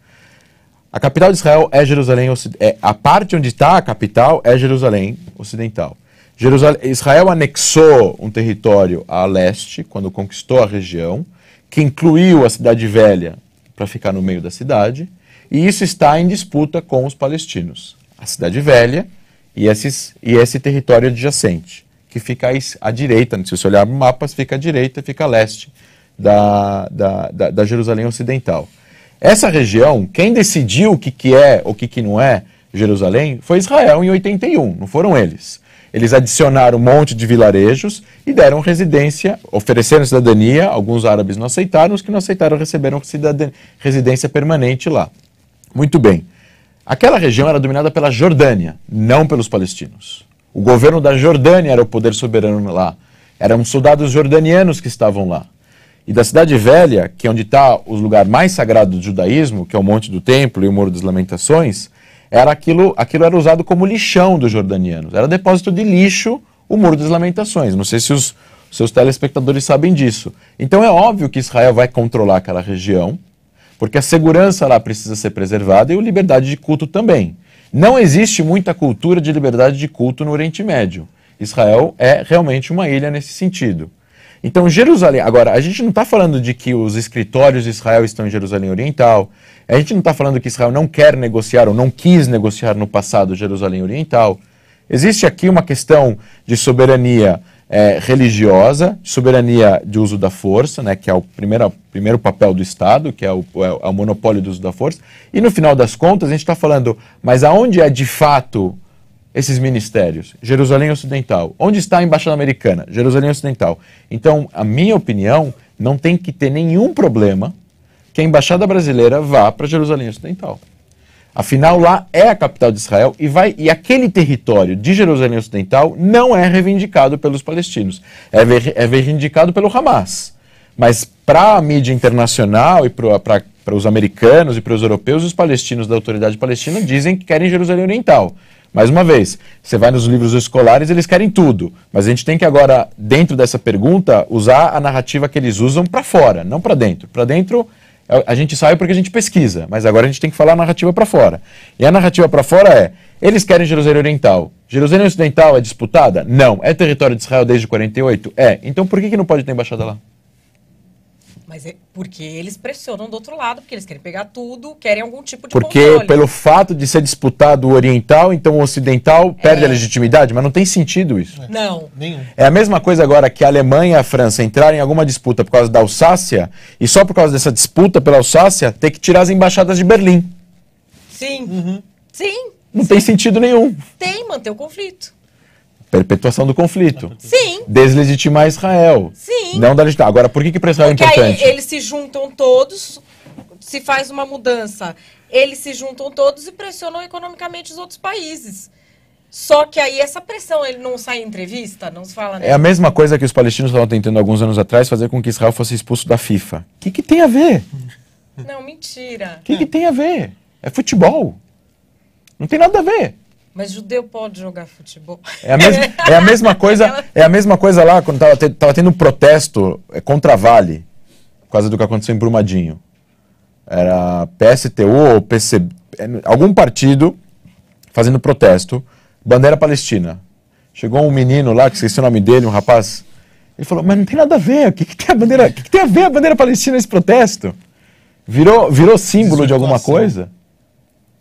A capital de Israel é Jerusalém é, A parte onde está a capital é Jerusalém Ocidental. Jerusalém, Israel anexou um território a leste, quando conquistou a região, que incluiu a Cidade Velha para ficar no meio da cidade e isso está em disputa com os palestinos. A Cidade Velha e, esses, e esse território adjacente, que fica à direita, se você olhar mapas, fica à direita, fica a leste da, da, da, da Jerusalém Ocidental. Essa região, quem decidiu o que, que é ou o que, que não é Jerusalém foi Israel em 81, não foram eles. Eles adicionaram um monte de vilarejos e deram residência, ofereceram cidadania. Alguns árabes não aceitaram, os que não aceitaram receberam residência permanente lá. Muito bem. Aquela região era dominada pela Jordânia, não pelos palestinos. O governo da Jordânia era o poder soberano lá. Eram soldados jordanianos que estavam lá. E da Cidade Velha, que é onde está o lugar mais sagrado do judaísmo, que é o Monte do Templo e o Muro das Lamentações, era aquilo, aquilo era usado como lixão dos jordanianos. Era depósito de lixo o Muro das Lamentações. Não sei se os seus telespectadores sabem disso. Então é óbvio que Israel vai controlar aquela região porque a segurança lá precisa ser preservada e a liberdade de culto também. Não existe muita cultura de liberdade de culto no Oriente Médio. Israel é realmente uma ilha nesse sentido. Então, Jerusalém. Agora, a gente não está falando de que os escritórios de Israel estão em Jerusalém Oriental. A gente não está falando que Israel não quer negociar ou não quis negociar no passado Jerusalém Oriental. Existe aqui uma questão de soberania é, religiosa, soberania de uso da força, né, que é o primeiro, primeiro papel do Estado, que é o, é, é o monopólio do uso da força. E no final das contas, a gente está falando, mas aonde é de fato esses ministérios? Jerusalém Ocidental. Onde está a Embaixada Americana? Jerusalém Ocidental. Então, a minha opinião, não tem que ter nenhum problema que a Embaixada Brasileira vá para Jerusalém Ocidental. Afinal, lá é a capital de Israel e, vai, e aquele território de Jerusalém Ocidental não é reivindicado pelos palestinos. É, é reivindicado pelo Hamas. Mas para a mídia internacional e para os americanos e para os europeus, os palestinos da autoridade palestina dizem que querem Jerusalém Oriental. Mais uma vez, você vai nos livros escolares, eles querem tudo. Mas a gente tem que agora, dentro dessa pergunta, usar a narrativa que eles usam para fora, não para dentro. Para dentro a gente sai porque a gente pesquisa, mas agora a gente tem que falar a narrativa para fora. E a narrativa para fora é: eles querem Jerusalém Oriental. Jerusalém Ocidental é disputada? Não. É território de Israel desde 48? É. Então por que, que não pode ter embaixada lá? Mas é porque eles pressionam do outro lado, porque eles querem pegar tudo, querem algum tipo de Porque controle. pelo fato de ser disputado o oriental, então o ocidental é. perde a legitimidade, mas não tem sentido isso. É. Não. Nenhum. É a mesma coisa agora que a Alemanha e a França entrarem em alguma disputa por causa da Alsácia, e só por causa dessa disputa pela Alsácia, ter que tirar as embaixadas de Berlim. Sim. Uhum. Sim. Não Sim. tem sentido nenhum. Tem, manter o conflito. Perpetuação do conflito. Sim. Deslegitimar Israel. Sim. Não da legitimar. Agora, por que, que para Israel é Porque é importante? Aí eles se juntam todos, se faz uma mudança. Eles se juntam todos e pressionam economicamente os outros países. Só que aí essa pressão, ele não sai em entrevista, não se fala. Nele. Né? É a mesma coisa que os palestinos estavam tentando alguns anos atrás fazer com que Israel fosse expulso da FIFA. O que, que tem a ver? Não, mentira. O que, que tem a ver? É futebol. Não tem nada a ver. Mas judeu pode jogar futebol. É a, mes é a mesma [laughs] coisa. É a mesma coisa lá quando estava te tendo um protesto é, contra a Vale, por causa do que aconteceu em Brumadinho. Era PSTU ou PCB, é, algum partido fazendo protesto, bandeira palestina. Chegou um menino lá, que esqueci o nome dele, um rapaz. Ele falou, mas não tem nada a ver, o que, que, tem, a bandeira, que, que tem a ver a bandeira palestina nesse protesto? Virou, virou símbolo de alguma coisa?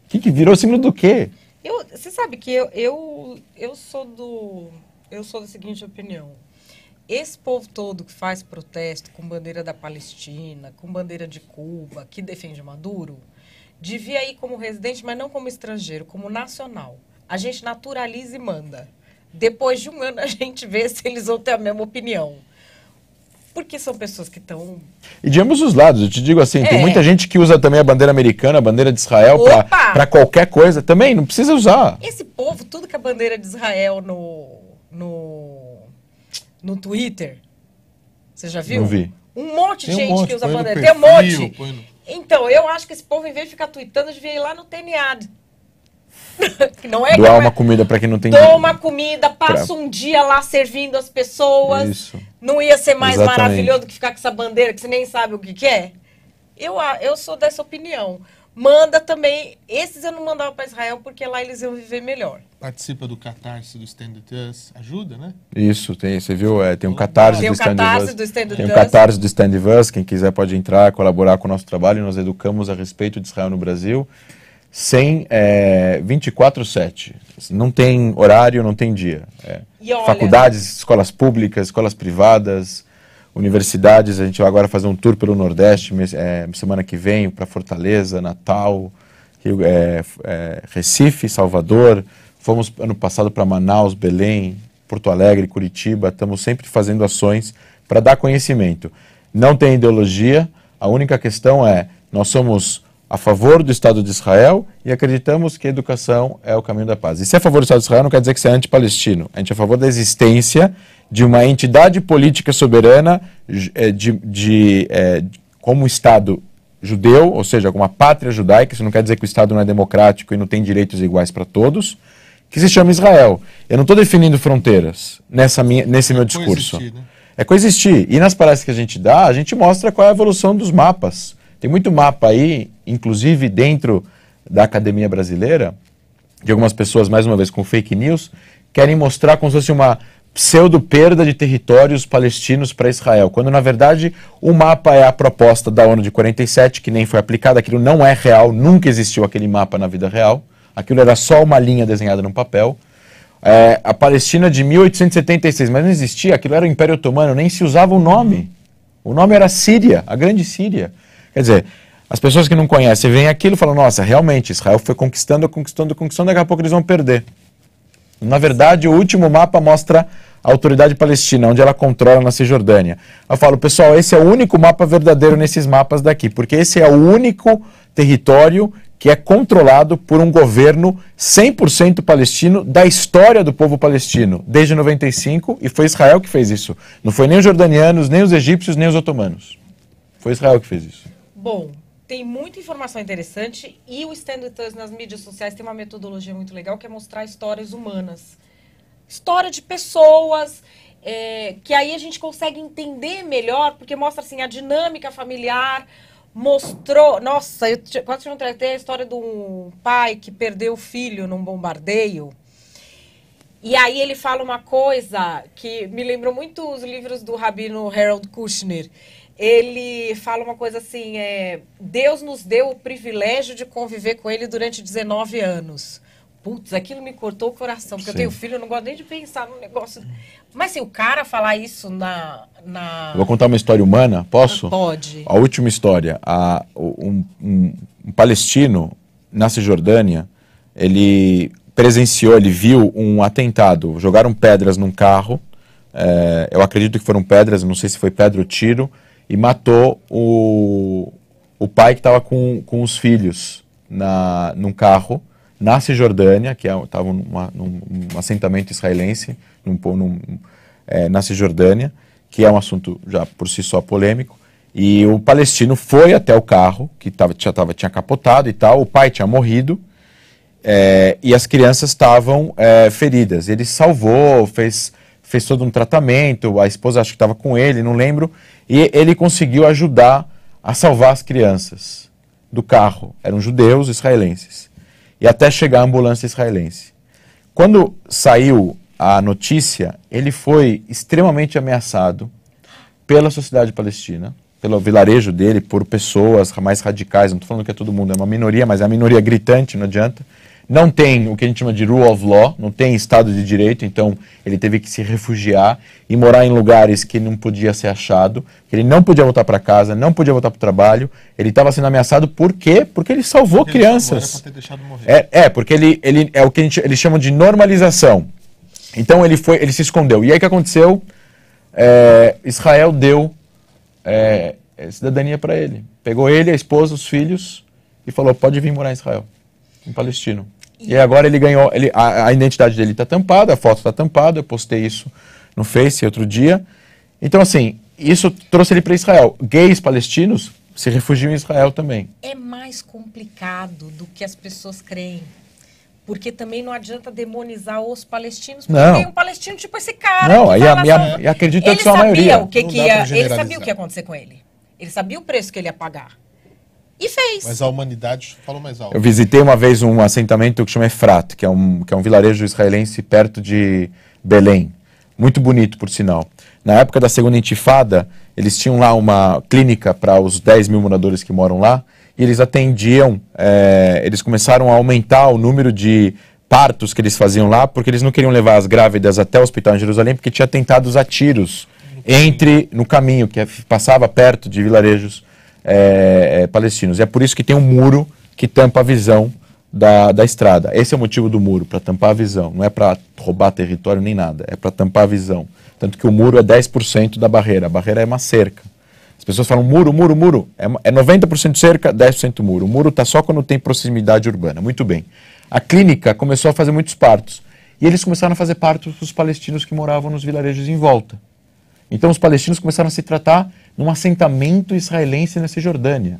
O que, que virou símbolo do quê? Eu, você sabe que eu, eu, eu sou do. Eu sou da seguinte opinião. Esse povo todo que faz protesto com bandeira da Palestina, com bandeira de Cuba, que defende Maduro, devia ir como residente, mas não como estrangeiro, como nacional. A gente naturaliza e manda. Depois de um ano a gente vê se eles vão ter a mesma opinião porque são pessoas que estão. E de ambos os lados, eu te digo assim, é. tem muita gente que usa também a bandeira americana, a bandeira de Israel para qualquer coisa também, não precisa usar. Esse povo, tudo que a bandeira de Israel no, no, no Twitter, você já viu? Não vi. Um monte de tem gente um monte, que usa a bandeira. Perfil, tem um monte. No... Então, eu acho que esse povo, em vez de ficar tweetando, devia ir lá no TNAD. [laughs] não é Doar uma é... comida para quem não tem Dou uma comida, passa pra... um dia lá servindo as pessoas. Isso não ia ser mais Exatamente. maravilhoso do que ficar com essa bandeira que você nem sabe o que, que é? Eu, eu sou dessa opinião. Manda também. Esses eu não mandava para Israel porque lá eles iam viver melhor. Participa do catarse do Stand With Us. Ajuda, né? Isso, tem. Você viu? É, tem um catarse, tem do, um stand do Stand Us. Tem um catarse do Stand With Us. Quem quiser pode entrar, colaborar com o nosso trabalho. Nós educamos a respeito de Israel no Brasil sem é, 24/7. Não tem horário, não tem dia. É. Olha... Faculdades, escolas públicas, escolas privadas, universidades. A gente vai agora fazer um tour pelo Nordeste é, semana que vem para Fortaleza, Natal, Rio, é, é, Recife, Salvador. Fomos ano passado para Manaus, Belém, Porto Alegre, Curitiba. Estamos sempre fazendo ações para dar conhecimento. Não tem ideologia. A única questão é nós somos a favor do Estado de Israel e acreditamos que educação é o caminho da paz. E se é a favor do Estado de Israel não quer dizer que você é anti-palestino. A gente é a favor da existência de uma entidade política soberana é, de, de é, como Estado judeu, ou seja, como uma pátria judaica. Isso não quer dizer que o Estado não é democrático e não tem direitos iguais para todos. Que se chama Israel. Eu não estou definindo fronteiras nessa minha, nesse é meu discurso. Coexistir, né? É coexistir. E nas palestras que a gente dá, a gente mostra qual é a evolução dos mapas tem muito mapa aí, inclusive dentro da academia brasileira, de algumas pessoas, mais uma vez, com fake news, querem mostrar como se fosse uma pseudo-perda de territórios palestinos para Israel, quando na verdade o mapa é a proposta da ONU de 47, que nem foi aplicada, aquilo não é real, nunca existiu aquele mapa na vida real, aquilo era só uma linha desenhada num papel. É, a Palestina de 1876, mas não existia, aquilo era o Império Otomano, nem se usava o nome. O nome era Síria, a Grande Síria. Quer dizer, as pessoas que não conhecem veem aquilo e falam, nossa, realmente, Israel foi conquistando, conquistando, conquistando, daqui a pouco eles vão perder. Na verdade, o último mapa mostra a autoridade palestina, onde ela controla na Cisjordânia. Eu falo, pessoal, esse é o único mapa verdadeiro nesses mapas daqui, porque esse é o único território que é controlado por um governo 100% palestino da história do povo palestino, desde 95, e foi Israel que fez isso. Não foi nem os jordanianos, nem os egípcios, nem os otomanos. Foi Israel que fez isso. Bom, tem muita informação interessante e o Stand With nas mídias sociais tem uma metodologia muito legal que é mostrar histórias humanas. História de pessoas, é, que aí a gente consegue entender melhor, porque mostra assim a dinâmica familiar, mostrou. Nossa, eu quase não tratei a história de um pai que perdeu o filho num bombardeio. E aí ele fala uma coisa que me lembrou muito os livros do Rabino Harold Kushner ele fala uma coisa assim: é, Deus nos deu o privilégio de conviver com ele durante 19 anos. Putz, aquilo me cortou o coração, porque Sim. eu tenho filho, eu não gosto nem de pensar no negócio. Mas se assim, o cara falar isso na, na. Vou contar uma história humana, posso? Pode. A última história. A, um, um, um palestino na Cisjordânia, ele presenciou, ele viu um atentado. Jogaram pedras num carro. É, eu acredito que foram pedras, não sei se foi pedra ou tiro e matou o, o pai que estava com, com os filhos na, num carro na Cisjordânia, que estava é, num, num, assentamento israelense num, num, é, na Cisjordânia, que é um assunto já por si só polêmico. E o palestino foi até o carro, que tava, já tava, tinha capotado e tal, o pai tinha morrido, é, e as crianças estavam é, feridas. Ele salvou, fez, fez todo um tratamento, a esposa acho que estava com ele, não lembro e ele conseguiu ajudar a salvar as crianças do carro. Eram judeus israelenses. E até chegar a ambulância israelense. Quando saiu a notícia, ele foi extremamente ameaçado pela sociedade palestina, pelo vilarejo dele, por pessoas mais radicais. Não estou falando que é todo mundo, é uma minoria, mas é a minoria gritante, não adianta não tem o que a gente chama de rule of law, não tem Estado de Direito, então ele teve que se refugiar e morar em lugares que não podia ser achado, que ele não podia voltar para casa, não podia voltar para o trabalho, ele estava sendo ameaçado por quê? Porque ele salvou né, crianças. é, é, porque ele, ele é o que gente, eles chamam de normalização. Então ele foi, ele se escondeu. E aí o que aconteceu? É, Israel deu é, é cidadania para ele. Pegou ele, a esposa, os filhos e falou: pode vir morar em Israel. Um palestino. E, e agora ele ganhou, ele, a, a identidade dele está tampada, a foto está tampada, eu postei isso no Face outro dia. Então, assim, isso trouxe ele para Israel. Gays palestinos se refugiam em Israel também. É mais complicado do que as pessoas creem. Porque também não adianta demonizar os palestinos, porque não. tem um palestino tipo esse cara. Não, e, a, e, a, e ele que são a maioria. O que que ia, ele sabia o que ia acontecer com ele. Ele sabia o preço que ele ia pagar. E fez. Mas a humanidade falou mais alto. Eu visitei uma vez um assentamento que chama Efrat, que é um, que é um vilarejo israelense perto de Belém. Muito bonito, por sinal. Na época da Segunda Intifada, eles tinham lá uma clínica para os 10 mil moradores que moram lá, e eles atendiam, é, eles começaram a aumentar o número de partos que eles faziam lá, porque eles não queriam levar as grávidas até o hospital em Jerusalém, porque tinha atentados a tiros entre no caminho, que é, passava perto de vilarejos é, é, palestinos. É por isso que tem um muro que tampa a visão da, da estrada. Esse é o motivo do muro, para tampar a visão. Não é para roubar território nem nada, é para tampar a visão. Tanto que o muro é 10% da barreira. A barreira é uma cerca. As pessoas falam muro, muro, muro. É 90% é cerca, 10% muro. O muro está só quando tem proximidade urbana. Muito bem. A clínica começou a fazer muitos partos. E eles começaram a fazer partos para os palestinos que moravam nos vilarejos em volta. Então os palestinos começaram a se tratar num assentamento israelense na Cisjordânia.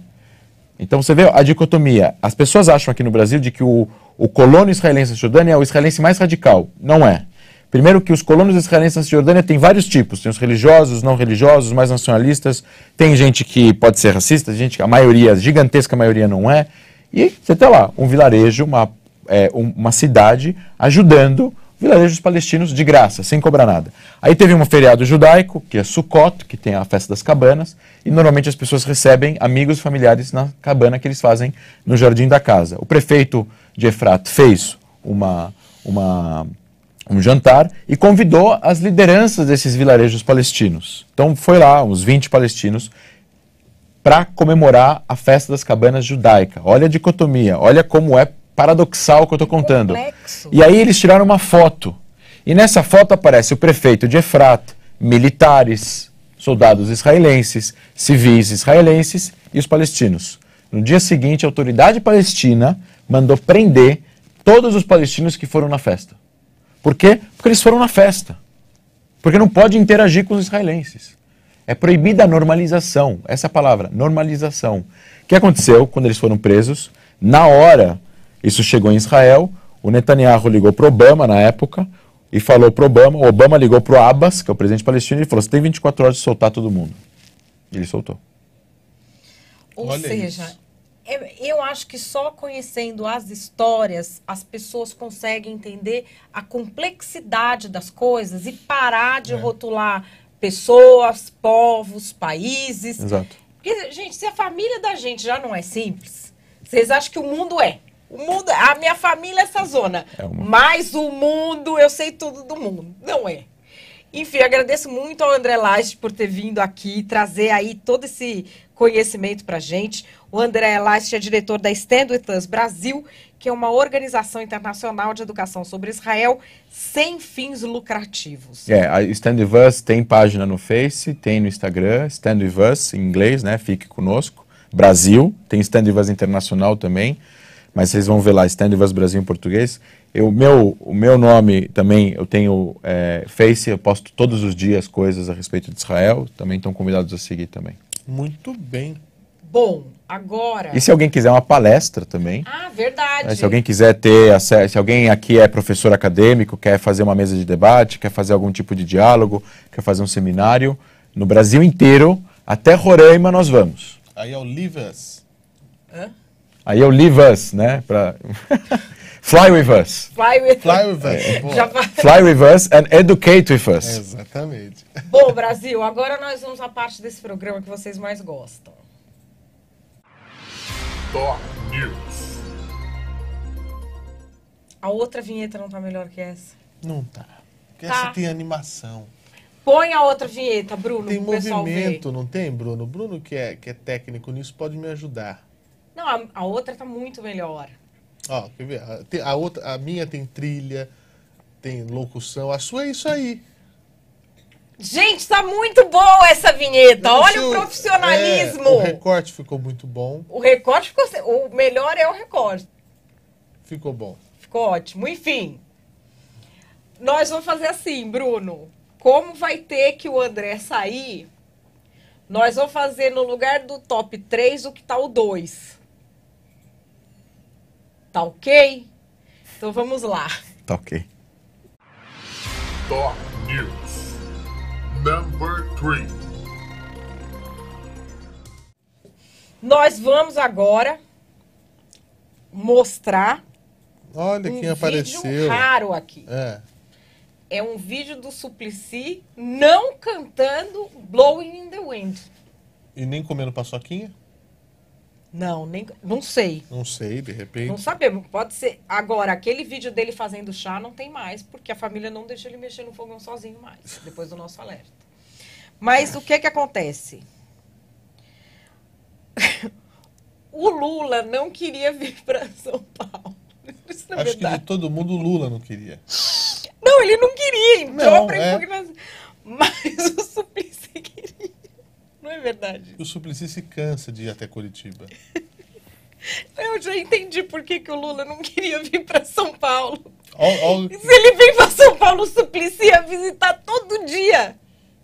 Então você vê a dicotomia. As pessoas acham aqui no Brasil de que o, o colono israelense na Cisjordânia é o israelense mais radical. Não é. Primeiro que os colonos israelenses na Cisjordânia têm vários tipos. Tem os religiosos, não religiosos, mais nacionalistas. Tem gente que pode ser racista, gente a maioria, a gigantesca maioria não é. E você tem tá lá um vilarejo, uma, é, uma cidade ajudando vilarejos palestinos de graça, sem cobrar nada. Aí teve um feriado judaico, que é Sukkot, que tem a festa das cabanas, e normalmente as pessoas recebem amigos e familiares na cabana que eles fazem no jardim da casa. O prefeito de Efrat fez uma, uma um jantar e convidou as lideranças desses vilarejos palestinos. Então foi lá uns 20 palestinos para comemorar a festa das cabanas judaica. Olha a dicotomia, olha como é paradoxal que eu estou contando. Complexo. E aí eles tiraram uma foto. E nessa foto aparece o prefeito de Efrat, militares, soldados israelenses, civis israelenses e os palestinos. No dia seguinte, a autoridade palestina mandou prender todos os palestinos que foram na festa. Por quê? Porque eles foram na festa. Porque não pode interagir com os israelenses. É proibida a normalização. Essa é palavra, normalização. O que aconteceu quando eles foram presos? Na hora, isso chegou em Israel, o Netanyahu ligou para Obama na época e falou para Obama, o Obama ligou para o Abbas, que é o presidente palestino, e falou, você tem 24 horas de soltar todo mundo. Ele soltou. Ou Olha seja, Eu acho que só conhecendo as histórias as pessoas conseguem entender a complexidade das coisas e parar de é. rotular pessoas, povos, países. Exato. Porque, gente, se a família da gente já não é simples, vocês acham que o mundo é? O mundo, a minha família é essa zona. É uma... Mas o mundo, eu sei tudo do mundo. Não é. Enfim, agradeço muito ao André Lages por ter vindo aqui trazer aí todo esse conhecimento para gente. O André Lages é diretor da Stand With Us Brasil, que é uma organização internacional de educação sobre Israel sem fins lucrativos. É, a Stand With Us tem página no Face, tem no Instagram, Stand With Us em inglês, né? Fique conosco. Brasil, tem Stand With Us Internacional também mas vocês vão ver lá, Stand With Brasil em português. Eu, meu, o meu nome também, eu tenho é, Face, eu posto todos os dias coisas a respeito de Israel, também estão convidados a seguir também. Muito bem. Bom, agora... E se alguém quiser uma palestra também? Ah, verdade. Se alguém quiser ter acesso, se alguém aqui é professor acadêmico, quer fazer uma mesa de debate, quer fazer algum tipo de diálogo, quer fazer um seminário, no Brasil inteiro, até Roraima nós vamos. Aí é o Livas. Hã? Aí eu leave us, né? Pra... [laughs] Fly with us. Fly with, Fly with us. É, já... Fly with us and educate with us. exatamente. Bom, Brasil, agora nós vamos à parte desse programa que vocês mais gostam. Top News. A outra vinheta não tá melhor que essa? Não tá. Porque tá. essa tem animação. Põe a outra vinheta, Bruno. Tem movimento, não tem, Bruno? Bruno, que é, que é técnico nisso, pode me ajudar. Não, a, a outra tá muito melhor. Ó, quer ver? A, a, outra, a minha tem trilha, tem locução, a sua é isso aí. Gente, tá muito boa essa vinheta. Olha o profissionalismo. É, o recorte ficou muito bom. O recorte ficou. O melhor é o recorte. Ficou bom. Ficou ótimo. Enfim, nós vamos fazer assim, Bruno. Como vai ter que o André sair, nós vamos fazer no lugar do top 3 o que tá o 2. Tá ok? Então vamos lá. Tá ok. Top News Number 3 Nós vamos agora mostrar. Olha um quem apareceu. Vídeo raro aqui. É. é um vídeo do Suplicy não cantando Blowing in the Wind. E nem comendo paçoquinha? Não, nem, não sei. Não sei, de repente. Não sabemos, pode ser. Agora, aquele vídeo dele fazendo chá não tem mais, porque a família não deixa ele mexer no fogão sozinho mais, depois do nosso alerta. Mas o que que acontece? [laughs] o Lula não queria vir para São Paulo. [laughs] Isso é Acho que de todo mundo o Lula não queria. Não, ele não queria, Então, não, é... impugnação. Mas o Suplicy não é verdade. O Suplicy se cansa de ir até Curitiba. [laughs] Eu já entendi por que, que o Lula não queria vir para São Paulo. Se ele vem para São Paulo, o Suplicy ia visitar todo dia.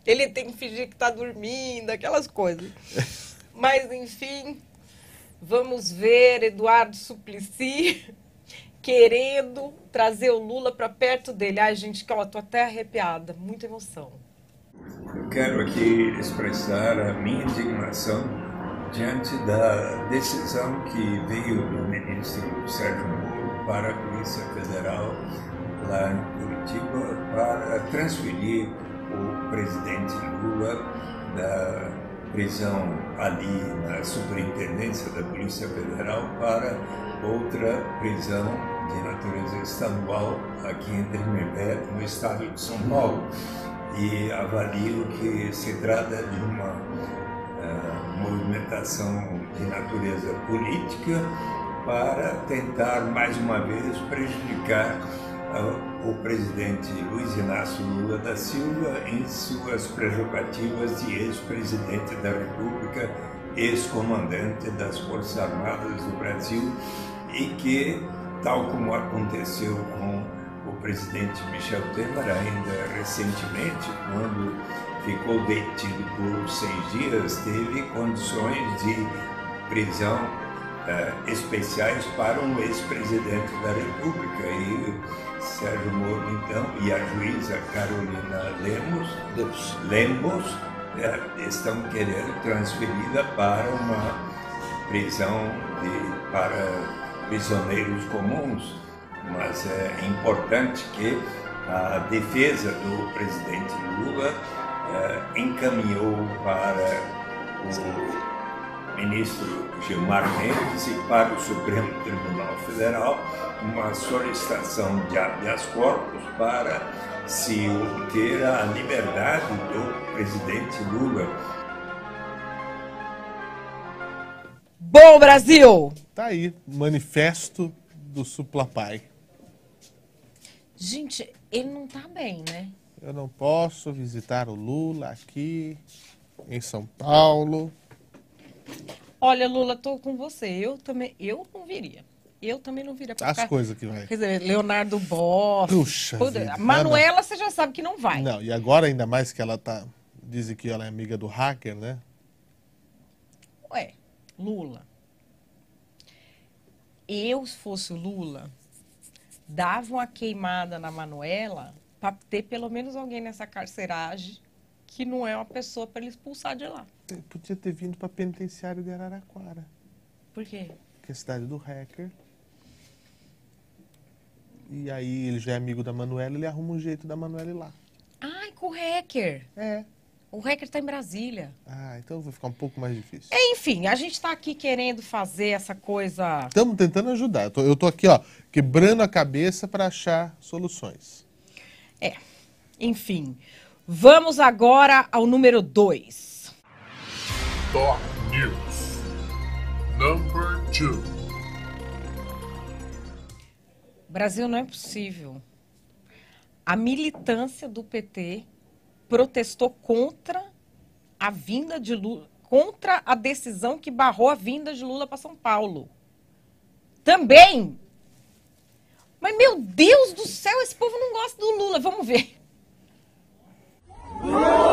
Ele tem que fingir que está dormindo, aquelas coisas. [laughs] Mas, enfim, vamos ver Eduardo Suplicy [laughs] querendo trazer o Lula para perto dele. Ai, gente, que ó, até arrepiada, muita emoção. Eu quero aqui expressar a minha indignação diante da decisão que veio do ministro Sérgio Moro para a Polícia Federal lá em Curitiba para transferir o presidente Lula da prisão ali na Superintendência da Polícia Federal para outra prisão de natureza estadual aqui em Tremembé, no estado de São Paulo e avalio que se trata de uma uh, movimentação de natureza política para tentar mais uma vez prejudicar uh, o presidente Luiz Inácio Lula da Silva em suas prerrogativas de ex-presidente da República, ex-comandante das Forças Armadas do Brasil e que, tal como aconteceu com presidente Michel Temer, ainda recentemente, quando ficou detido por seis dias, teve condições de prisão uh, especiais para um ex-presidente da República. E Sérgio Moro, então, e a juíza Carolina Lemos, Lemos uh, estão querendo transferida para uma prisão de, para prisioneiros comuns mas é importante que a defesa do presidente Lula é, encaminhou para o ministro Gilmar Mendes e para o Supremo Tribunal Federal uma solicitação de habeas corpus para se obter a liberdade do presidente Lula. Bom Brasil! Tá aí, manifesto do Suplapai. Gente, ele não tá bem, né? Eu não posso visitar o Lula aqui em São Paulo. Olha, Lula, tô com você. Eu também, eu não viria. Eu também não viria pra As ficar... coisas que vai. Quer dizer, Leonardo Boff. Puxa. Poder... Manuela, você já sabe que não vai. Não, e agora ainda mais que ela tá. Dizem que ela é amiga do hacker, né? Ué, Lula. Eu, se fosse o Lula, davam a queimada na Manuela para ter pelo menos alguém nessa carceragem que não é uma pessoa para ele expulsar de lá. podia ter vindo para penitenciário de Araraquara. Por quê? Porque é a cidade do hacker. E aí ele já é amigo da Manuela, ele arruma um jeito da Manuela ir lá. Ai, com o hacker. É. O hacker está em Brasília. Ah, então vai ficar um pouco mais difícil. Enfim, a gente está aqui querendo fazer essa coisa. Estamos tentando ajudar. Eu tô, eu tô aqui, ó, quebrando a cabeça para achar soluções. É. Enfim. Vamos agora ao número 2. Top News. Number 2. Brasil não é possível. A militância do PT protestou contra a vinda de Lula, contra a decisão que barrou a vinda de Lula para São Paulo. Também. Mas meu Deus do céu, esse povo não gosta do Lula. Vamos ver. Lula!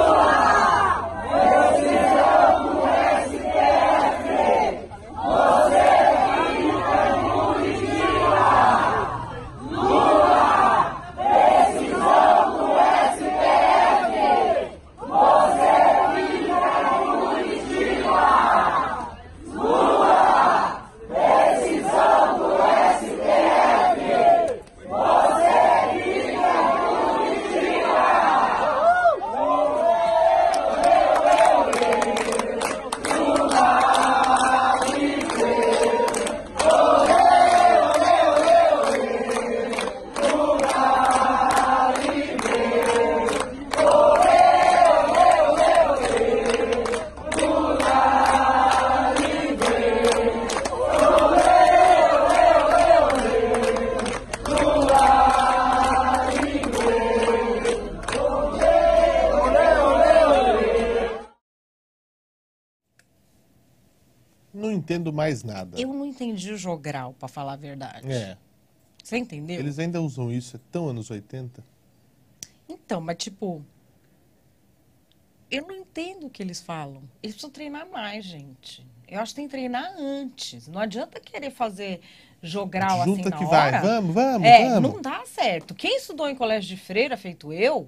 entendo mais nada. Eu não entendi o jogral, para falar a verdade. É. Você entendeu? Eles ainda usam isso, é tão anos 80. Então, mas tipo. Eu não entendo o que eles falam. Eles precisam treinar mais, gente. Eu acho que tem que treinar antes. Não adianta querer fazer jogral Junta assim na que hora. vai, vamos, vamos, é, vamos. Não dá certo. Quem estudou em colégio de freira, feito eu,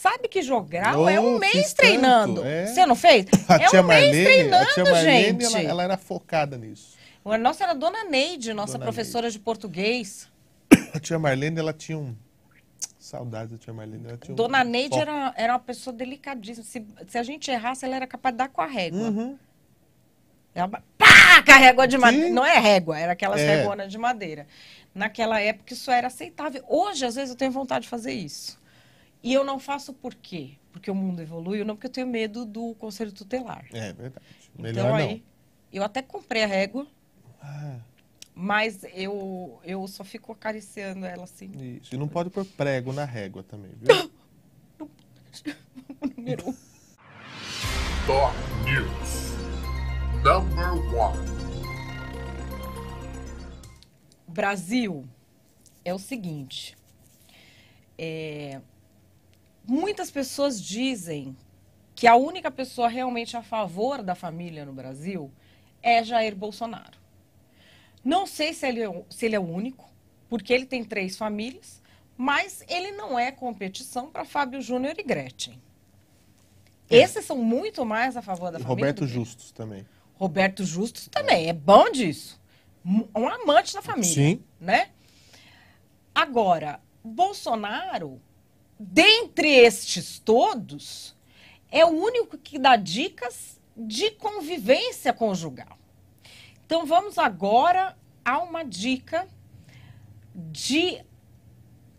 Sabe que jogral é um mês treinando. É. Você não fez? [laughs] A é um Marlene, mês treinando, a tia Marlene, gente. Ela, ela era focada nisso. A nossa era a Dona Neide, nossa Dona professora Neide. de português. [coughs] A tia Marlene, ela tinha um... Saudades da tia Marlene. Ela tinha Dona um... Neide era, era uma pessoa delicadíssima. Se, se a gente errasse, ela era capaz de dar com a régua. Uhum. Ela, pá, com a régua de madeira. Não é régua, era aquelas é. de madeira. Naquela época, isso era aceitável. Hoje, às vezes, eu tenho vontade de fazer isso. E eu não faço por quê? Porque o mundo evolui ou não? Porque eu tenho medo do conselho tutelar. É verdade. Então, Melhor então, não. aí, eu até comprei a régua, ah. mas eu, eu só fico acariciando ela assim. Isso. E não pode pôr prego na régua também, viu? [laughs] Não. [laughs] Número 1. Top News. Number 1. Brasil, é o seguinte. É, muitas pessoas dizem que a única pessoa realmente a favor da família no Brasil é Jair Bolsonaro. Não sei se ele, é, se ele é o único, porque ele tem três famílias, mas ele não é competição para Fábio Júnior e Gretchen. É. Esses são muito mais a favor da e família. Roberto Justus também. Roberto Justus também, é bom disso. Um amante da família. Sim. Né? Agora, Bolsonaro dentre estes todos, é o único que dá dicas de convivência conjugal. Então vamos agora a uma dica de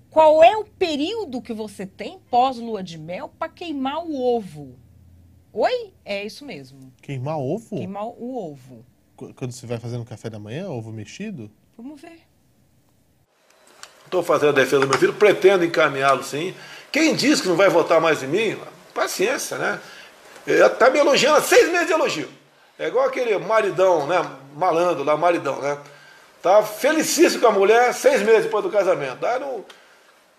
qual é o período que você tem pós lua de mel para queimar o ovo. Oi? É isso mesmo. Queimar ovo? Queimar o ovo. Quando você vai fazendo café da manhã, ovo mexido? Vamos ver estou fazendo a defesa do meu filho, pretendo encaminhá-lo sim. Quem diz que não vai votar mais em mim, paciência, né? Está é, me elogiando há seis meses de elogio. É igual aquele maridão, né? Malandro lá, maridão, né? Tá felicíssimo com a mulher seis meses depois do casamento. Aí num,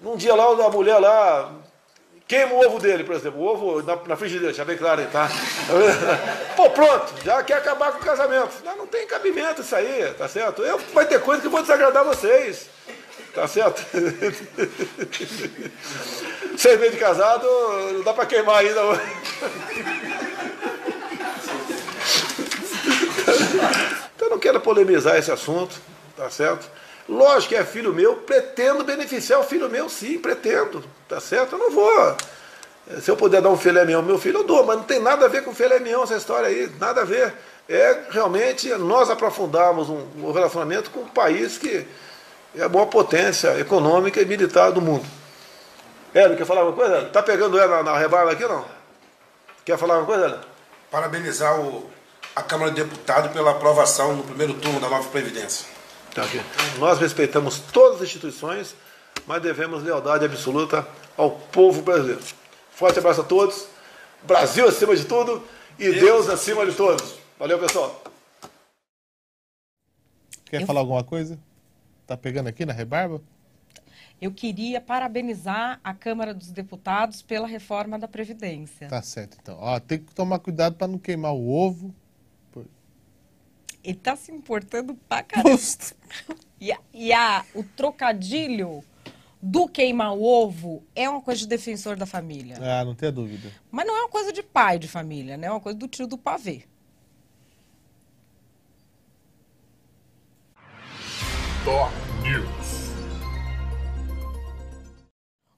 num dia lá, a mulher lá queima o ovo dele, por exemplo. O ovo na, na frigideira, já bem claro aí, tá? [laughs] Pô, pronto, já quer acabar com o casamento. Não, não tem cabimento isso aí, tá certo? Eu, vai ter coisa que vou desagradar vocês. Tá certo? Seis meses de casado, não dá para queimar ainda. então eu não quero polemizar esse assunto, tá certo? Lógico que é filho meu, pretendo beneficiar o filho meu, sim, pretendo, tá certo? Eu não vou. Se eu puder dar um filé mignon ao meu filho, eu dou, mas não tem nada a ver com filé mignon essa história aí, nada a ver. É realmente nós aprofundarmos um relacionamento com um país que é a maior potência econômica e militar do mundo. Hélio, quer falar alguma coisa? Está Tá pegando ela na rebarba aqui ou não? Quer falar alguma coisa, Hélio? Parabenizar o, a Câmara de Deputados pela aprovação no primeiro turno da nova Previdência. Tá aqui. Nós respeitamos todas as instituições, mas devemos lealdade absoluta ao povo brasileiro. Forte abraço a todos. Brasil acima de tudo e Deus, Deus acima de todos. Valeu, pessoal. Quer Eu... falar alguma coisa? Tá pegando aqui na rebarba? Eu queria parabenizar a Câmara dos Deputados pela reforma da Previdência. Tá certo, então. Ó, tem que tomar cuidado para não queimar o ovo. Ele está se importando pra caramba. [laughs] E, a, e a, o trocadilho do queimar o ovo é uma coisa de defensor da família. Ah, não tenha dúvida. Mas não é uma coisa de pai de família, né? É uma coisa do tio do pavê. News.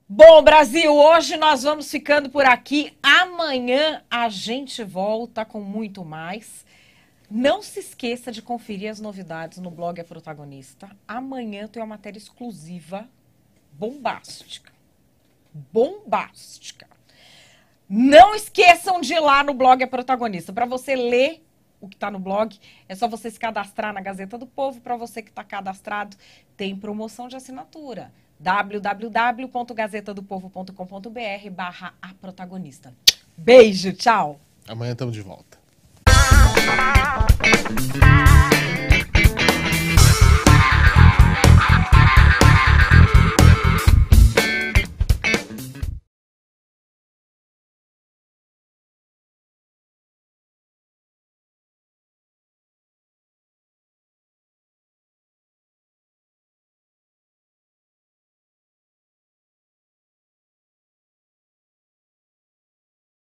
Bom, Brasil, hoje nós vamos ficando por aqui. Amanhã a gente volta com muito mais. Não se esqueça de conferir as novidades no blog A Protagonista. Amanhã tem uma matéria exclusiva bombástica. Bombástica. Não esqueçam de ir lá no blog A Protagonista para você ler o que está no blog. É só você se cadastrar na Gazeta do Povo. Para você que está cadastrado, tem promoção de assinatura www.gazetadopovo.com.br barra a protagonista. Beijo, tchau! Amanhã estamos de volta.